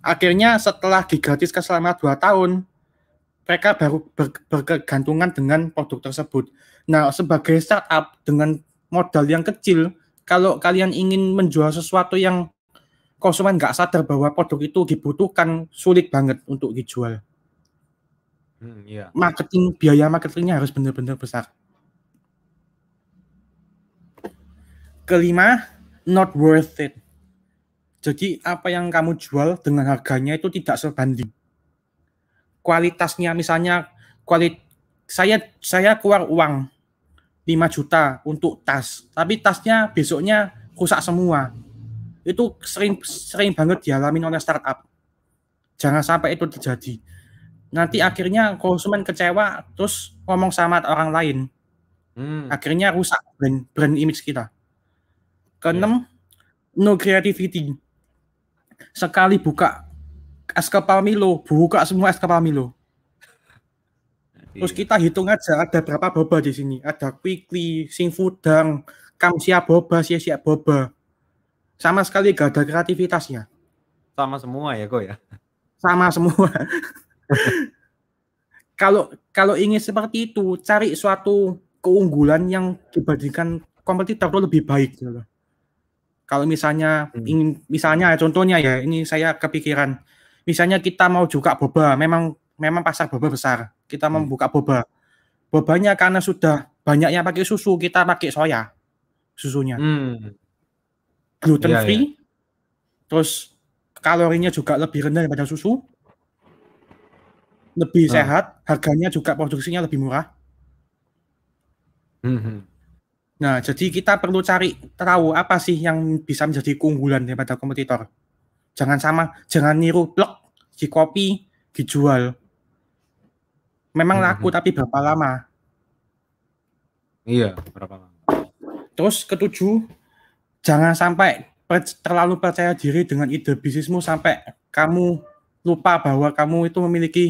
Akhirnya setelah digratiskan selama 2 tahun, mereka baru ber, berkegantungan dengan produk tersebut. Nah, sebagai startup dengan modal yang kecil, kalau kalian ingin menjual sesuatu yang konsumen nggak sadar bahwa produk itu dibutuhkan sulit banget untuk dijual. Hmm, iya. Marketing biaya marketingnya harus benar-benar besar. kelima not worth it jadi apa yang kamu jual dengan harganya itu tidak sebanding kualitasnya misalnya kualit saya saya keluar uang 5 juta untuk tas tapi tasnya besoknya rusak semua itu sering sering banget dialami oleh startup jangan sampai itu terjadi nanti akhirnya konsumen kecewa terus ngomong sama orang lain hmm. akhirnya rusak brand brand image kita Keenam, yeah. no creativity. Sekali buka SK Pamilo, buka semua SK Pamilo. Iya. Terus kita hitung aja ada berapa boba di sini. Ada Quickly, Sing Fudang, Kam siap Boba, Sia Sia Boba. Sama sekali gak ada kreativitasnya. Sama semua ya kok ya? Sama semua. Kalau kalau ingin seperti itu, cari suatu keunggulan yang dibandingkan kompetitor itu lebih baik. Gitu. Kalau misalnya hmm. ingin misalnya contohnya ya ini saya kepikiran misalnya kita mau juga boba memang memang pasar boba besar. Kita hmm. mau boba. Bobanya karena sudah banyaknya pakai susu, kita pakai soya susunya. Hmm. Gluten iya, free. Yeah, yeah. Terus kalorinya juga lebih rendah daripada susu. Lebih hmm. sehat, harganya juga produksinya lebih murah. Hmm. hmm. Nah, jadi kita perlu cari tahu apa sih yang bisa menjadi keunggulan daripada kompetitor. Jangan sama, jangan niru blok di kopi dijual. Memang hmm, laku hmm. tapi berapa lama? Iya, berapa lama? Terus ketujuh, jangan sampai terlalu percaya diri dengan ide bisnismu sampai kamu lupa bahwa kamu itu memiliki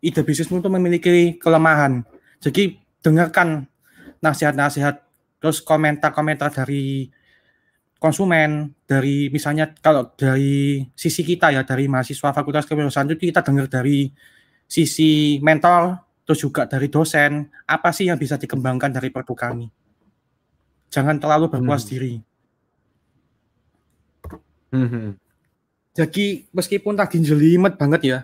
ide bisnismu itu memiliki kelemahan. Jadi dengarkan nasihat-nasihat terus komentar-komentar dari konsumen dari misalnya kalau dari sisi kita ya dari mahasiswa Fakultas Kewirausahaan itu kita dengar dari sisi mentor terus juga dari dosen apa sih yang bisa dikembangkan dari produk kami jangan terlalu berpuas hmm. diri hmm. jadi meskipun tak jelimet banget ya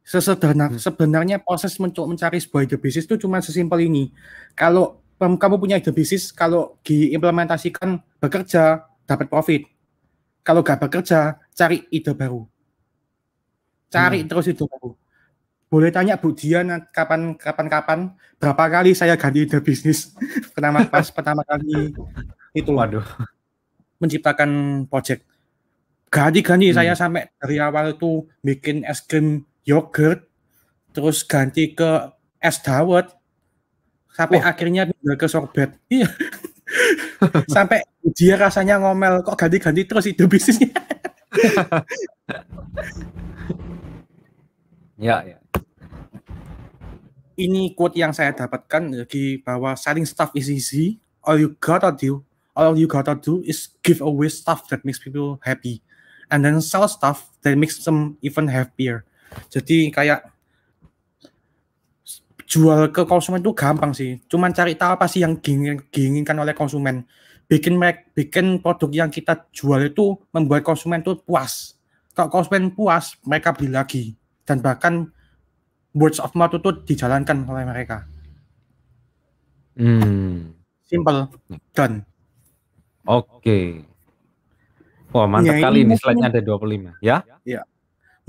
sesederhana hmm. sebenarnya proses untuk mencari sebuah ide bisnis itu cuma sesimpel ini kalau kamu punya ide bisnis kalau diimplementasikan bekerja dapat profit. Kalau gak bekerja cari ide baru. Cari hmm. terus ide baru. Boleh tanya Bu Dian kapan kapan kapan berapa kali saya ganti ide bisnis pertama pas pertama kali itu waduh menciptakan project ganti-ganti hmm. saya sampai dari awal itu bikin es krim yogurt terus ganti ke es dawet sampai Wah. akhirnya pindah ke sorbet iya sampai dia rasanya ngomel kok ganti-ganti terus itu bisnisnya ya ya ini quote yang saya dapatkan lagi bahwa selling stuff is easy all you gotta do all you gotta do is give away stuff that makes people happy and then sell stuff that makes them even happier jadi kayak jual ke konsumen itu gampang sih. Cuman cari tahu apa sih yang diinginkan oleh konsumen. Bikin make, bikin produk yang kita jual itu membuat konsumen itu puas. Kalau konsumen puas, mereka beli lagi. Dan bahkan words of mouth itu dijalankan oleh mereka. Hmm. Simple. Done. Oke. Okay. Wah, mantap ya, kali ini slide-nya ada 25, ya? Iya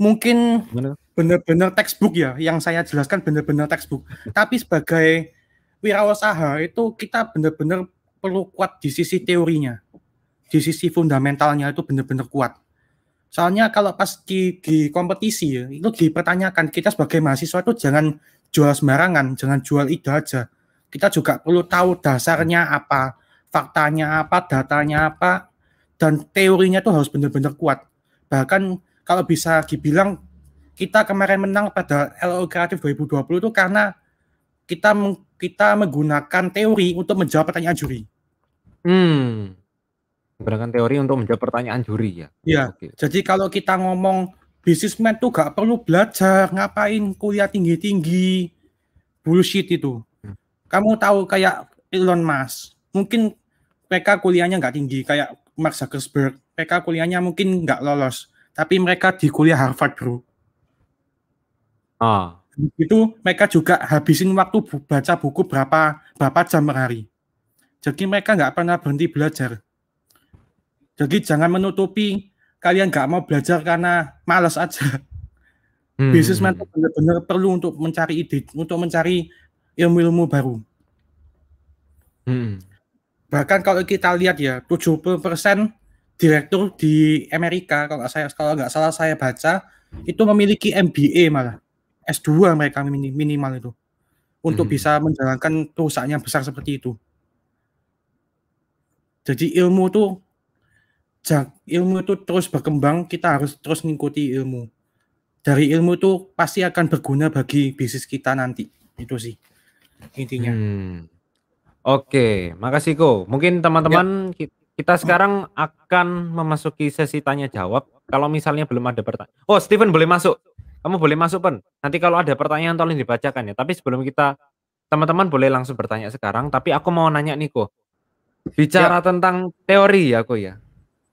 mungkin benar-benar textbook ya yang saya jelaskan benar-benar textbook tapi sebagai wirausaha itu kita benar-benar perlu kuat di sisi teorinya di sisi fundamentalnya itu benar-benar kuat soalnya kalau pas di, di kompetisi ya, itu dipertanyakan kita sebagai mahasiswa itu jangan jual sembarangan jangan jual ide aja kita juga perlu tahu dasarnya apa faktanya apa datanya apa dan teorinya itu harus benar-benar kuat bahkan kalau bisa dibilang kita kemarin menang pada LO Kreatif 2020 itu karena kita kita menggunakan teori untuk menjawab pertanyaan juri. Hmm. Menggunakan teori untuk menjawab pertanyaan juri ya. Iya. Okay. Jadi kalau kita ngomong bisnismen tuh gak perlu belajar, ngapain kuliah tinggi-tinggi. Bullshit itu. Hmm. Kamu tahu kayak Elon Musk, mungkin PK kuliahnya nggak tinggi kayak Mark Zuckerberg. PK kuliahnya mungkin nggak lolos tapi mereka di kuliah Harvard bro. Ah. Itu mereka juga habisin waktu bu baca buku berapa berapa jam per hari. Jadi mereka nggak pernah berhenti belajar. Jadi jangan menutupi kalian nggak mau belajar karena malas aja. Hmm. Businessman itu benar-benar perlu untuk mencari ide, untuk mencari ilmu-ilmu baru. Hmm. Bahkan kalau kita lihat ya, 70% direktur di Amerika kalau nggak saya kalau nggak salah saya baca itu memiliki MBA malah S2 mereka minimal itu untuk hmm. bisa menjalankan perusahaan yang besar seperti itu. Jadi ilmu tuh ilmu itu terus berkembang, kita harus terus mengikuti ilmu. Dari ilmu itu pasti akan berguna bagi bisnis kita nanti. Itu sih intinya. Hmm. Oke, okay. makasih Ko. Mungkin teman-teman ya. Kita sekarang akan memasuki sesi tanya jawab. Kalau misalnya belum ada pertanyaan. Oh, Steven boleh masuk. Kamu boleh masuk, Pen. Nanti kalau ada pertanyaan tolong dibacakan ya. Tapi sebelum kita teman-teman boleh langsung bertanya sekarang, tapi aku mau nanya Niko. Bicara ya. tentang teori ya aku ya.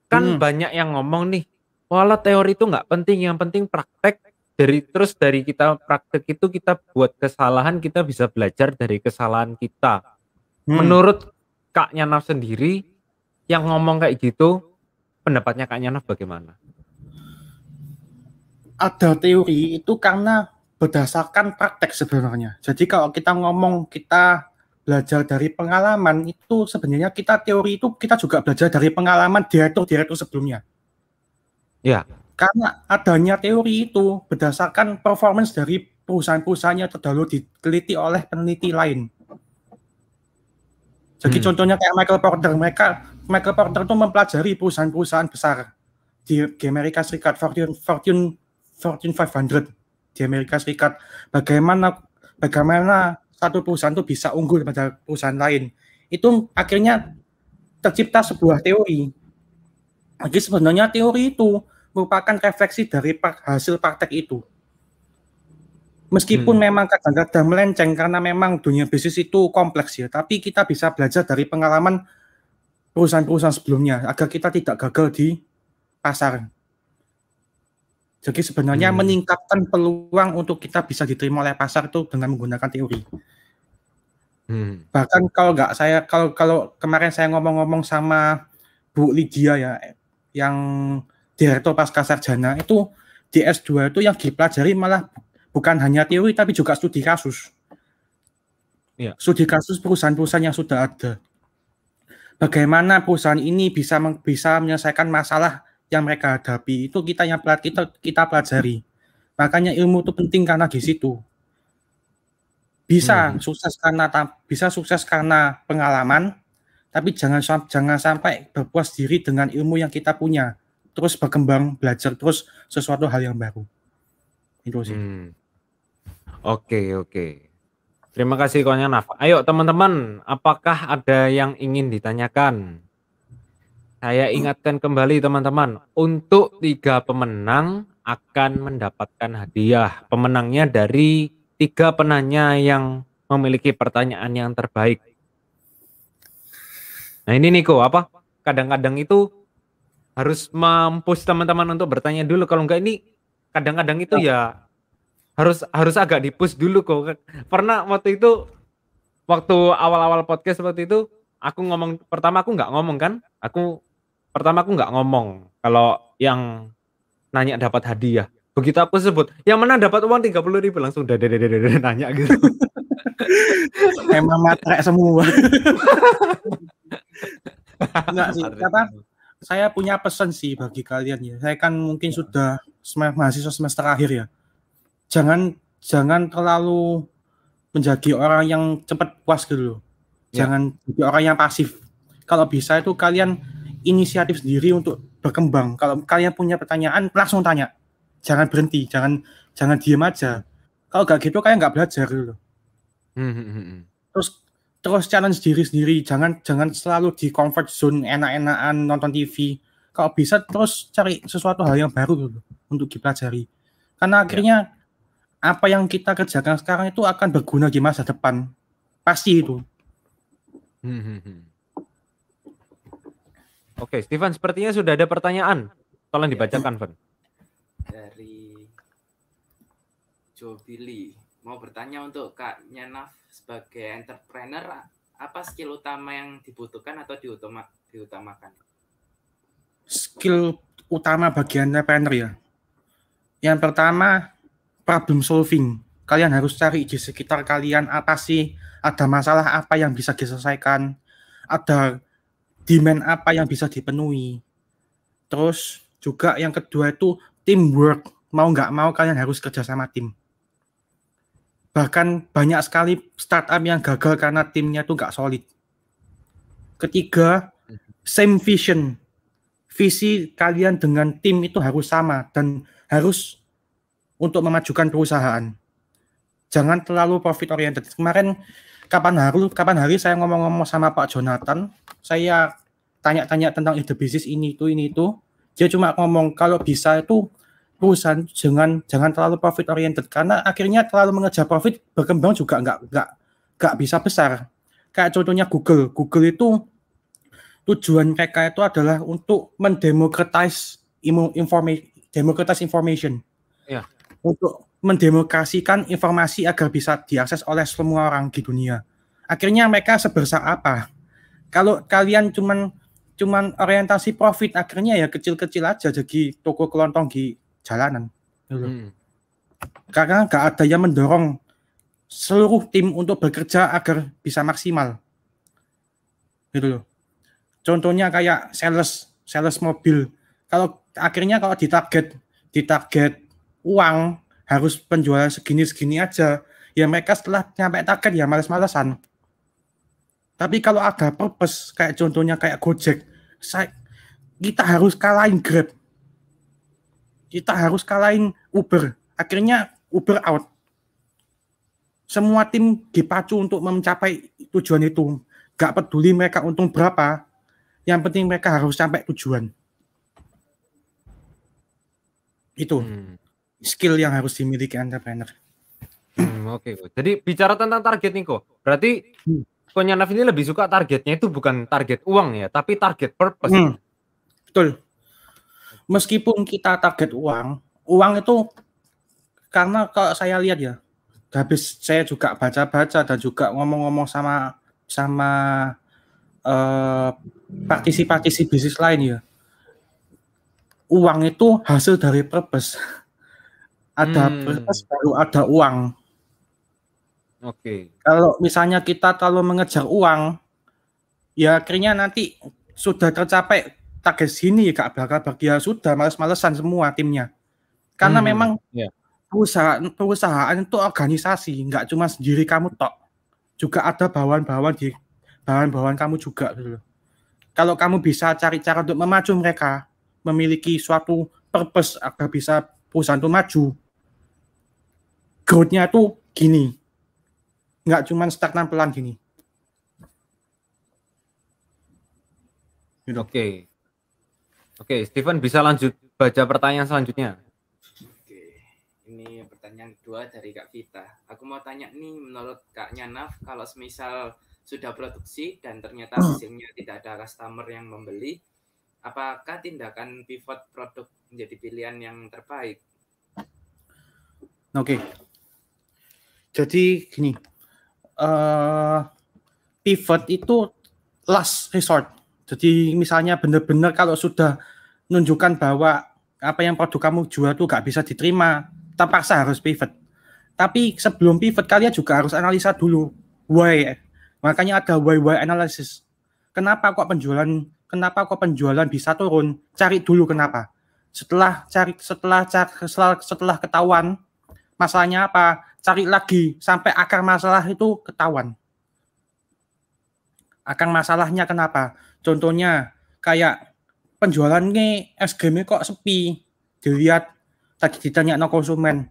Kan hmm. banyak yang ngomong nih, walau teori itu nggak penting, yang penting praktek dari terus dari kita praktek itu kita buat kesalahan kita bisa belajar dari kesalahan kita. Hmm. Menurut Kak Nyanaf sendiri, yang ngomong kayak gitu pendapatnya Kak Nyanaf bagaimana? Ada teori itu karena berdasarkan praktek sebenarnya. Jadi kalau kita ngomong kita belajar dari pengalaman itu sebenarnya kita teori itu kita juga belajar dari pengalaman direktur-direktur sebelumnya. Ya. Karena adanya teori itu berdasarkan performance dari perusahaan-perusahaannya terdahulu diteliti oleh peneliti lain. Jadi hmm. contohnya kayak Michael Porter, mereka Michael Porter itu mempelajari perusahaan-perusahaan besar di, Amerika Serikat, Fortune Fortune Fortune 500 di Amerika Serikat. Bagaimana bagaimana satu perusahaan itu bisa unggul pada perusahaan lain? Itu akhirnya tercipta sebuah teori. Jadi sebenarnya teori itu merupakan refleksi dari hasil praktek itu. Meskipun hmm. memang kadang-kadang melenceng karena memang dunia bisnis itu kompleks ya, tapi kita bisa belajar dari pengalaman perusahaan-perusahaan sebelumnya agar kita tidak gagal di pasar. Jadi sebenarnya hmm. meningkatkan peluang untuk kita bisa diterima oleh pasar itu dengan menggunakan teori. Hmm. Bahkan kalau nggak saya kalau kalau kemarin saya ngomong-ngomong sama Bu Lydia ya yang direktur pasca sarjana itu di S2 itu yang dipelajari malah bukan hanya teori tapi juga studi kasus. Ya. Studi kasus perusahaan-perusahaan yang sudah ada bagaimana perusahaan ini bisa bisa menyelesaikan masalah yang mereka hadapi itu kita yang pelat kita kita pelajari makanya ilmu itu penting karena di situ bisa hmm. sukses karena bisa sukses karena pengalaman tapi jangan jangan sampai berpuas diri dengan ilmu yang kita punya terus berkembang belajar terus sesuatu hal yang baru itu sih hmm. oke okay, oke okay. Terima kasih konya Nafa. Ayo teman-teman, apakah ada yang ingin ditanyakan? Saya ingatkan kembali teman-teman, untuk tiga pemenang akan mendapatkan hadiah. Pemenangnya dari tiga penanya yang memiliki pertanyaan yang terbaik. Nah ini Niko, apa? Kadang-kadang itu harus mampus teman-teman untuk bertanya dulu. Kalau enggak ini kadang-kadang itu iya. ya harus harus agak dipus dulu kok. Pernah waktu itu waktu awal-awal podcast seperti itu aku ngomong pertama aku nggak ngomong kan? Aku pertama aku nggak ngomong kalau yang nanya dapat hadiah. Begitu aku sebut, yang mana dapat uang tiga puluh ribu langsung dada dada dada nanya gitu. Emang matre semua. Enggak sih, kata Saya punya pesan sih bagi kalian ya. Saya kan mungkin sudah mahasiswa semester akhir ya jangan jangan terlalu menjadi orang yang cepat puas gitu loh. Yeah. Jangan jadi orang yang pasif. Kalau bisa itu kalian inisiatif sendiri untuk berkembang. Kalau kalian punya pertanyaan langsung tanya. Jangan berhenti, jangan jangan diem aja. Kalau gak gitu kalian nggak belajar gitu loh. Hmm, hmm, hmm, terus terus challenge diri sendiri. Jangan jangan selalu di comfort zone enak-enakan nonton TV. Kalau bisa terus cari sesuatu hal yang baru gitu loh untuk dipelajari. Karena ya. akhirnya apa yang kita kerjakan sekarang itu akan berguna di masa depan pasti itu hmm, hmm, hmm. Oke, Steven, sepertinya sudah ada pertanyaan. Tolong dibacakan, Van. Dari Joe mau bertanya untuk Kak Nyanaf sebagai entrepreneur, apa skill utama yang dibutuhkan atau diutama, diutamakan? Skill utama bagiannya, entrepreneur ya. Yang pertama problem solving. Kalian harus cari di sekitar kalian apa sih, ada masalah apa yang bisa diselesaikan, ada demand apa yang bisa dipenuhi. Terus juga yang kedua itu teamwork. Mau nggak mau kalian harus kerja sama tim. Bahkan banyak sekali startup yang gagal karena timnya tuh nggak solid. Ketiga, same vision. Visi kalian dengan tim itu harus sama dan harus untuk memajukan perusahaan. Jangan terlalu profit oriented. Kemarin kapan hari kapan hari saya ngomong-ngomong sama Pak Jonathan, saya tanya-tanya tentang ide bisnis ini itu ini itu. Dia cuma ngomong kalau bisa itu perusahaan jangan jangan terlalu profit oriented karena akhirnya terlalu mengejar profit berkembang juga nggak nggak nggak bisa besar kayak contohnya Google Google itu tujuan mereka itu adalah untuk mendemokratis informasi demokratis information ya untuk mendemokrasikan informasi agar bisa diakses oleh semua orang di dunia. Akhirnya mereka sebesar apa? Kalau kalian cuman cuman orientasi profit akhirnya ya kecil-kecil aja jadi toko kelontong di jalanan. Gitu. Hmm. Karena nggak ada yang mendorong seluruh tim untuk bekerja agar bisa maksimal. Gitu loh. Contohnya kayak sales sales mobil. Kalau akhirnya kalau ditarget ditarget uang harus penjualan segini-segini aja ya mereka setelah nyampe target ya males-malesan tapi kalau agak purpose kayak contohnya kayak Gojek saya, kita harus kalahin Grab kita harus kalahin Uber akhirnya Uber out semua tim dipacu untuk mencapai tujuan itu gak peduli mereka untung berapa yang penting mereka harus sampai tujuan itu hmm skill yang harus dimiliki entrepreneur. Hmm, Oke, okay. jadi bicara tentang target nih kok, berarti hmm. Konyanaf ini lebih suka targetnya itu bukan target uang ya, tapi target purpose. Hmm, betul. Meskipun kita target uang, uang itu karena kalau saya lihat ya, habis saya juga baca-baca dan juga ngomong-ngomong sama sama uh, partisi-partisi bisnis lain ya, uang itu hasil dari purpose ada hmm. baru ada uang. Oke. Okay. Kalau misalnya kita terlalu mengejar uang, ya akhirnya nanti sudah tercapai target sini kak. Ya bakal bahagia ya sudah males-malesan semua timnya. Karena hmm. memang yeah. perusahaan perusahaan itu organisasi, nggak cuma sendiri kamu tok. Juga ada bawahan-bawahan di bawahan-bawahan kamu juga gitu kalau kamu bisa cari cara untuk memacu mereka memiliki suatu purpose agar bisa perusahaan itu maju growth-nya tuh gini. Nggak cuma stagnan pelan gini. Gitu. Oke. Okay. Oke, okay, Steven bisa lanjut baca pertanyaan selanjutnya. Oke. Ini pertanyaan kedua dari Kak Vita. Aku mau tanya nih menurut Kak Nyanaf kalau semisal sudah produksi dan ternyata hasilnya tidak ada customer yang membeli, apakah tindakan pivot produk menjadi pilihan yang terbaik? Oke. Okay. Jadi gini, uh, pivot itu last resort. Jadi misalnya benar-benar kalau sudah nunjukkan bahwa apa yang produk kamu jual tuh gak bisa diterima, terpaksa harus pivot. Tapi sebelum pivot kalian juga harus analisa dulu why. Makanya ada why why analysis. Kenapa kok penjualan kenapa kok penjualan bisa turun? Cari dulu kenapa. Setelah cari setelah setelah setelah ketahuan masalahnya apa, cari lagi sampai akar masalah itu ketahuan. Akar masalahnya kenapa? Contohnya kayak penjualan es SGM kok sepi. Dilihat tadi ditanya no konsumen.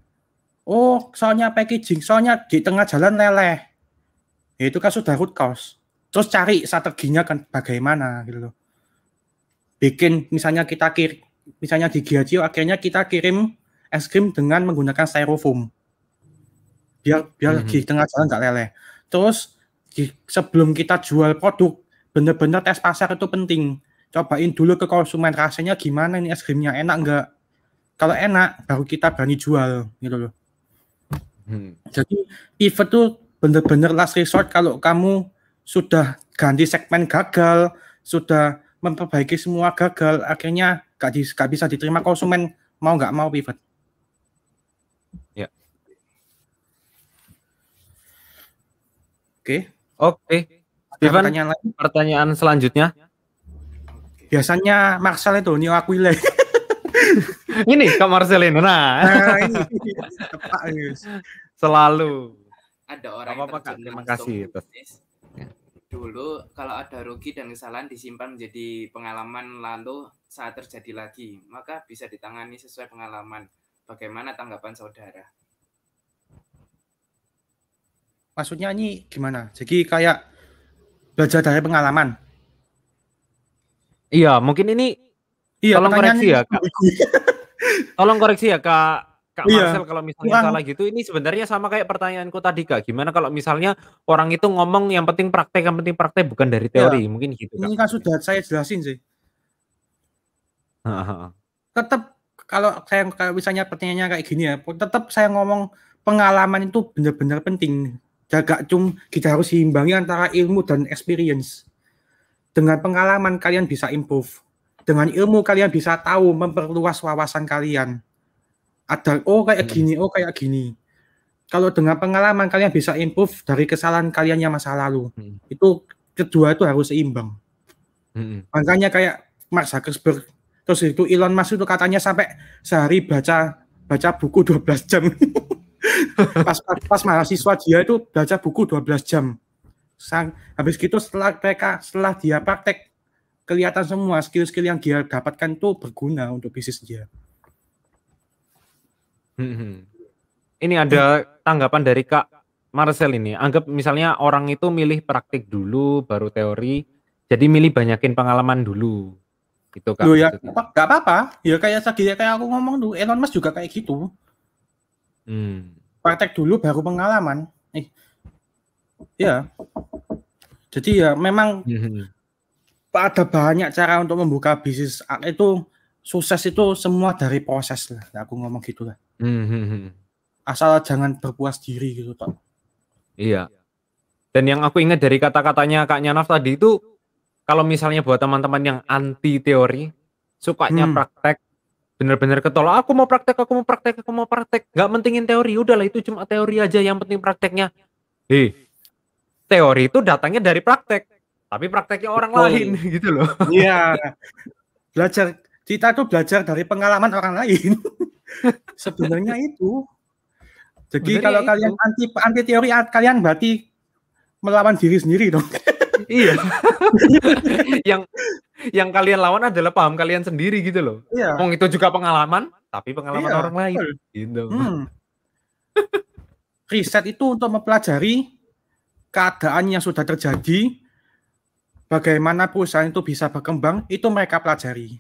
Oh, soalnya packaging, soalnya di tengah jalan leleh. Ya, itu kan sudah root cause. Terus cari strateginya kan bagaimana gitu loh. Bikin misalnya kita kirim misalnya di Giaji akhirnya kita kirim es krim dengan menggunakan styrofoam biar biar mm-hmm. di tengah jalan nggak leleh terus di, sebelum kita jual produk bener-bener tes pasar itu penting cobain dulu ke konsumen rasanya gimana ini es krimnya enak nggak kalau enak baru kita berani jual gitu loh hmm. jadi pivot tuh bener-bener last resort kalau kamu sudah ganti segmen gagal sudah memperbaiki semua gagal akhirnya gak, di, gak bisa diterima konsumen mau nggak mau pivot Oke. Oke. Steven, pertanyaan, lain? pertanyaan selanjutnya. Biasanya Marcel itu Nio Aquile. ini Kak Marcelino. Nah, nah ini. Selalu. Ada orang apa -apa, terima kasih. Dulu kalau ada rugi dan kesalahan disimpan menjadi pengalaman lalu saat terjadi lagi, maka bisa ditangani sesuai pengalaman. Bagaimana tanggapan saudara? maksudnya ini gimana? Jadi kayak belajar dari pengalaman. Iya, mungkin ini iya, tolong koreksi ya, Kak. tolong koreksi ya, Kak. Kak iya. Marcel kalau misalnya Kurang. salah gitu ini sebenarnya sama kayak pertanyaanku tadi Kak. Gimana kalau misalnya orang itu ngomong yang penting praktek, yang penting praktek bukan dari iya. teori, iya. mungkin gitu Kak. Ini kan sudah saya jelasin sih. tetap kalau saya kalau misalnya pertanyaannya kayak gini ya, tetap saya ngomong pengalaman itu benar-benar penting Jaga cung, kita harus seimbangi antara ilmu dan experience. Dengan pengalaman kalian bisa improve. Dengan ilmu kalian bisa tahu memperluas wawasan kalian. Ada oh kayak hmm. gini, oh kayak gini. Kalau dengan pengalaman kalian bisa improve dari kesalahan kalian yang masa lalu. Hmm. Itu kedua itu harus seimbang. Hmm. Makanya kayak Mark Zuckerberg terus itu Elon Musk itu katanya sampai sehari baca baca buku 12 jam. pas, pas, pas mahasiswa dia itu baca buku 12 jam. Sang, habis gitu setelah mereka setelah dia praktek kelihatan semua skill-skill yang dia dapatkan itu berguna untuk bisnis dia. Hmm, hmm. Ini ada tanggapan dari Kak Marcel ini. Anggap misalnya orang itu milih praktik dulu baru teori. Jadi milih banyakin pengalaman dulu. Gitu Kak. Loh ya, gak apa-apa. Ya kayak tadi kayak aku ngomong tuh Elon Musk juga kayak gitu. Hmm praktek dulu baru pengalaman. Eh, ya. Jadi ya memang hmm. ada banyak cara untuk membuka bisnis ah, itu sukses itu semua dari proses lah. Ya aku ngomong gitu lah. Hmm, hmm, Asal jangan berpuas diri gitu Pak. Iya. Dan yang aku ingat dari kata-katanya Kak Nyanaf tadi itu kalau misalnya buat teman-teman yang anti teori, sukanya hmm. praktek, bener-bener ketolak aku mau praktek aku mau praktek aku mau praktek nggak mentingin teori udahlah itu cuma teori aja yang penting prakteknya hei teori itu datangnya dari praktek tapi prakteknya orang Betul. lain gitu loh iya belajar kita tuh belajar dari pengalaman orang lain sebenarnya itu jadi Benar kalau itu. kalian anti anti teori kalian berarti melawan diri sendiri dong iya yang yang kalian lawan adalah paham kalian sendiri gitu loh. Iya. Mong itu juga pengalaman, tapi pengalaman iya, orang lain. Gitu. Hmm. Riset itu untuk mempelajari keadaan yang sudah terjadi, bagaimana perusahaan itu bisa berkembang, itu mereka pelajari.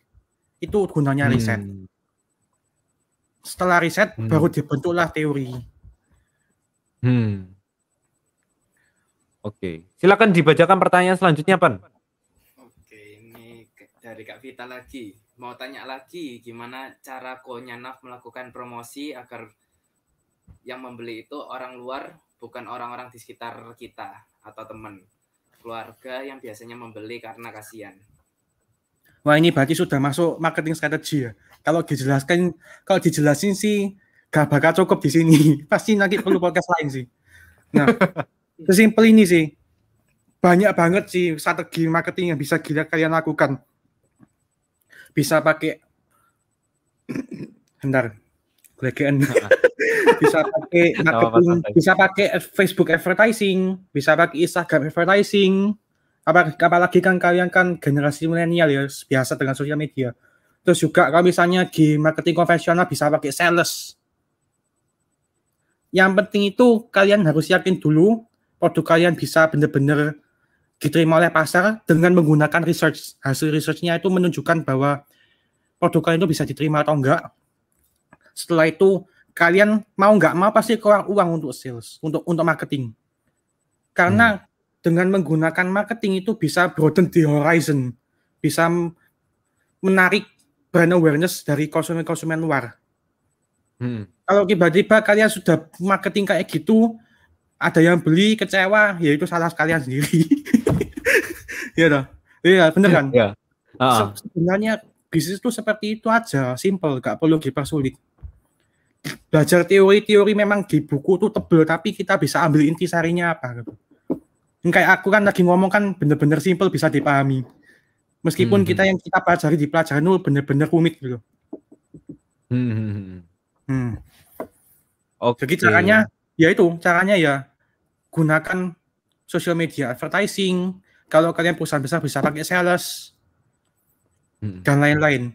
Itu gunanya hmm. riset. Hmm. Setelah riset, hmm. baru dibentuklah teori. Hmm. Oke, silakan dibacakan pertanyaan selanjutnya, Pan dari Kak Vita lagi. Mau tanya lagi gimana cara Konyanaf melakukan promosi agar yang membeli itu orang luar bukan orang-orang di sekitar kita atau teman keluarga yang biasanya membeli karena kasihan. Wah ini bagi sudah masuk marketing strategi ya. Kalau dijelaskan, kalau dijelasin sih gak bakal cukup di sini. Pasti nanti perlu podcast lain sih. Nah, sesimpel ini sih. Banyak banget sih strategi marketing yang bisa gila kalian lakukan bisa pakai bentar gelegean bisa pakai marketing bisa pakai Facebook advertising bisa pakai Instagram advertising apalagi kan kalian kan generasi milenial ya biasa dengan sosial media terus juga kalau misalnya di marketing konvensional bisa pakai sales yang penting itu kalian harus yakin dulu produk kalian bisa benar-benar diterima oleh pasar dengan menggunakan research. Hasil researchnya itu menunjukkan bahwa produk kalian itu bisa diterima atau enggak. Setelah itu kalian mau enggak mau pasti keluar uang untuk sales, untuk untuk marketing. Karena hmm. dengan menggunakan marketing itu bisa broaden the horizon, bisa menarik brand awareness dari konsumen-konsumen luar. Hmm. Kalau tiba-tiba kalian sudah marketing kayak gitu, ada yang beli kecewa, ya itu salah kalian sendiri. Iya dong. Iya bener kan? Iya. Uh. sebenarnya bisnis itu seperti itu aja, simple, gak perlu dipersulit. Belajar teori-teori memang di buku tuh tebel, tapi kita bisa ambil inti, sarinya apa gitu. Kayak aku kan lagi ngomong kan bener-bener simple bisa dipahami. Meskipun hmm. kita yang kita pelajari di pelajaran itu bener-bener rumit gitu. Hmm. hmm. hmm, hmm. hmm. Okay. caranya ya itu, caranya ya gunakan social media advertising, kalau kalian perusahaan besar bisa pakai sales hmm. dan lain-lain.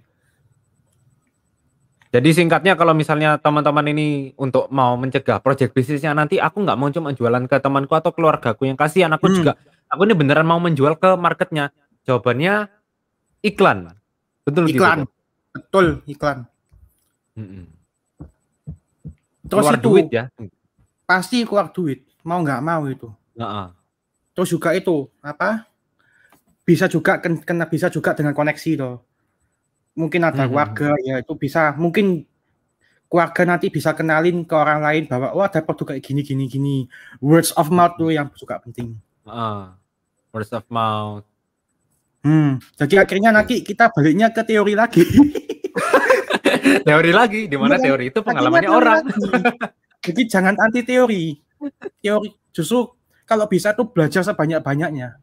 Jadi singkatnya kalau misalnya teman-teman ini untuk mau mencegah project bisnisnya nanti aku nggak mau cuma jualan ke temanku atau keluargaku yang kasihan aku hmm. juga aku ini beneran mau menjual ke marketnya. Jawabannya iklan. Betul iklan. Gitu. Betul iklan. Hmm. Terus keluar itu duit ya. Pasti keluar duit, mau nggak mau itu. Nah, terus juga itu apa bisa juga kena bisa juga dengan koneksi loh mungkin ada hmm. warga ya itu bisa mungkin keluarga nanti bisa kenalin ke orang lain bahwa wah oh, ada produk kayak gini gini gini words of mouth tuh yang juga penting uh, words of mouth hmm jadi akhirnya nanti kita baliknya ke teori lagi teori lagi di mana teori itu pengalamannya orang jadi jangan anti teori teori justru kalau bisa tuh belajar sebanyak-banyaknya.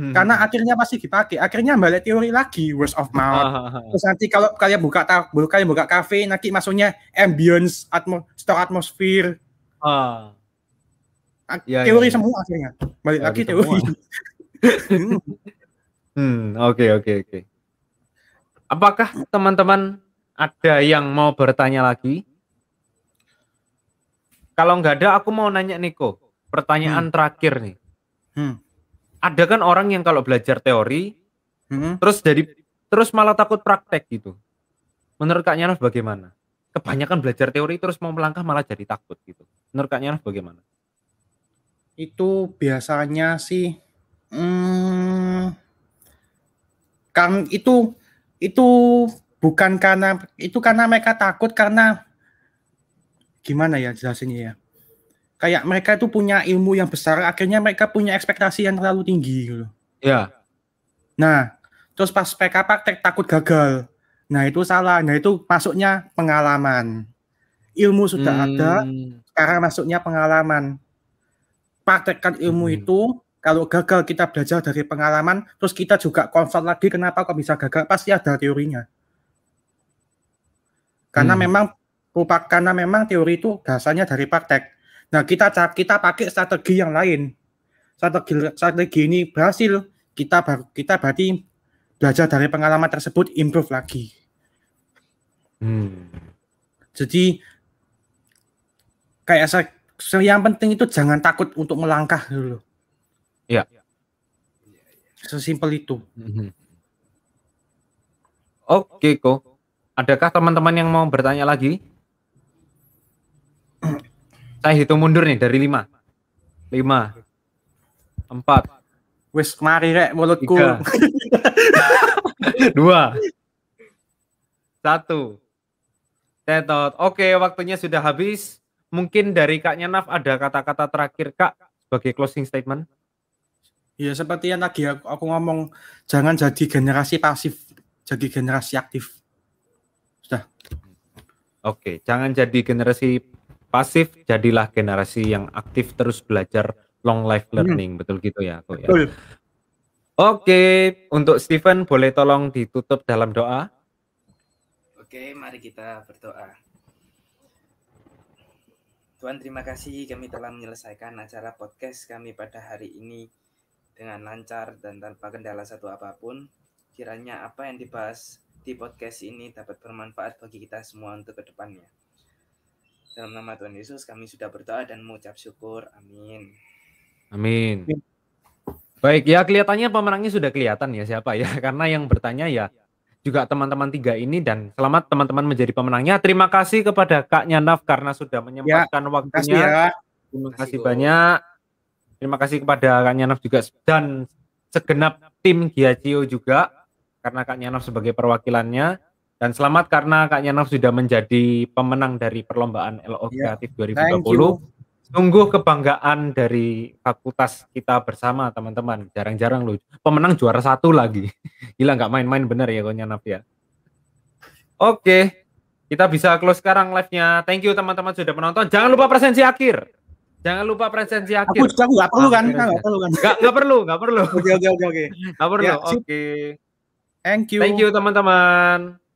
Hmm. Karena akhirnya pasti dipakai. Akhirnya balik teori lagi worst of mouth. Ah, ah, ah. Terus nanti kalau kalian buka buka kalian buka kafe nanti masuknya ambience, atmo, store atmosfer. Ah. Ya, ya, teori ya, ya. semua akhirnya. Balik ya, lagi teori. hmm, oke oke oke. Apakah teman-teman ada yang mau bertanya lagi? Kalau nggak ada, aku mau nanya Niko pertanyaan hmm. terakhir nih. Hmm. Ada kan orang yang kalau belajar teori, hmm. terus dari terus malah takut praktek gitu. Menurut Kak Nyanaf bagaimana? Kebanyakan belajar teori terus mau melangkah malah jadi takut gitu. Menurut Kak Nyanaf bagaimana? Itu biasanya sih, hmm, kan itu itu bukan karena itu karena mereka takut karena gimana ya jelasinnya ya kayak mereka itu punya ilmu yang besar akhirnya mereka punya ekspektasi yang terlalu tinggi gitu ya nah terus pas PK praktek takut gagal nah itu salah nah itu masuknya pengalaman ilmu sudah hmm. ada sekarang masuknya pengalaman praktekkan ilmu hmm. itu kalau gagal kita belajar dari pengalaman terus kita juga konfront lagi kenapa kok bisa gagal pasti ada teorinya karena hmm. memang karena memang teori itu dasarnya dari praktek Nah, kita kita pakai strategi yang lain. Strategi strategi ini berhasil, kita kita berarti belajar dari pengalaman tersebut improve lagi. Hmm. Jadi kayak saya yang penting itu jangan takut untuk melangkah dulu. Ya. Sesimpel itu. Hmm. Oke, okay, kok. Adakah teman-teman yang mau bertanya lagi? Saya hitung mundur nih dari lima lima empat wes mari rek mulutku. dua satu Tetot. Oke, waktunya sudah habis. Mungkin dari Kak Nyenaf ada kata-kata terakhir Kak sebagai closing statement. Ya seperti yang lagi aku, aku ngomong, jangan jadi generasi pasif, jadi generasi aktif. Sudah. Oke, jangan jadi generasi pasif jadilah generasi yang aktif terus belajar long life hmm. learning hmm. betul gitu ya aku ya betul. oke untuk Steven boleh tolong ditutup dalam doa oke mari kita berdoa Tuhan terima kasih kami telah menyelesaikan acara podcast kami pada hari ini dengan lancar dan tanpa kendala satu apapun kiranya apa yang dibahas di podcast ini dapat bermanfaat bagi kita semua untuk kedepannya. Dalam nama Tuhan Yesus kami sudah berdoa dan mengucap syukur. Amin. Amin. Baik, ya kelihatannya pemenangnya sudah kelihatan ya siapa ya. Karena yang bertanya ya juga teman-teman tiga ini dan selamat teman-teman menjadi pemenangnya. Terima kasih kepada Kak Nyanaf karena sudah menyempatkan ya, waktunya. Kasih ya. Terima kasih, kasih banyak. Terima kasih kepada Kak Nyanaf juga dan segenap tim Giacio juga karena Kak Nyanaf sebagai perwakilannya. Dan selamat karena Kak Nyanov sudah menjadi pemenang dari perlombaan LO iya. Kreatif yeah. 2020. Sungguh kebanggaan dari fakultas kita bersama teman-teman. Jarang-jarang loh pemenang juara satu lagi. Gila nggak main-main bener ya Kak Nyanov ya. Oke, kita bisa close sekarang live-nya. Thank you teman-teman sudah menonton. Jangan lupa presensi akhir. Jangan lupa presensi akhir. Aku, aku gak ah, kan? perlu kan? Nggak perlu kan? perlu, nggak perlu. Oke oke oke oke. perlu. Ya, oke. Thank you. Thank you teman-teman.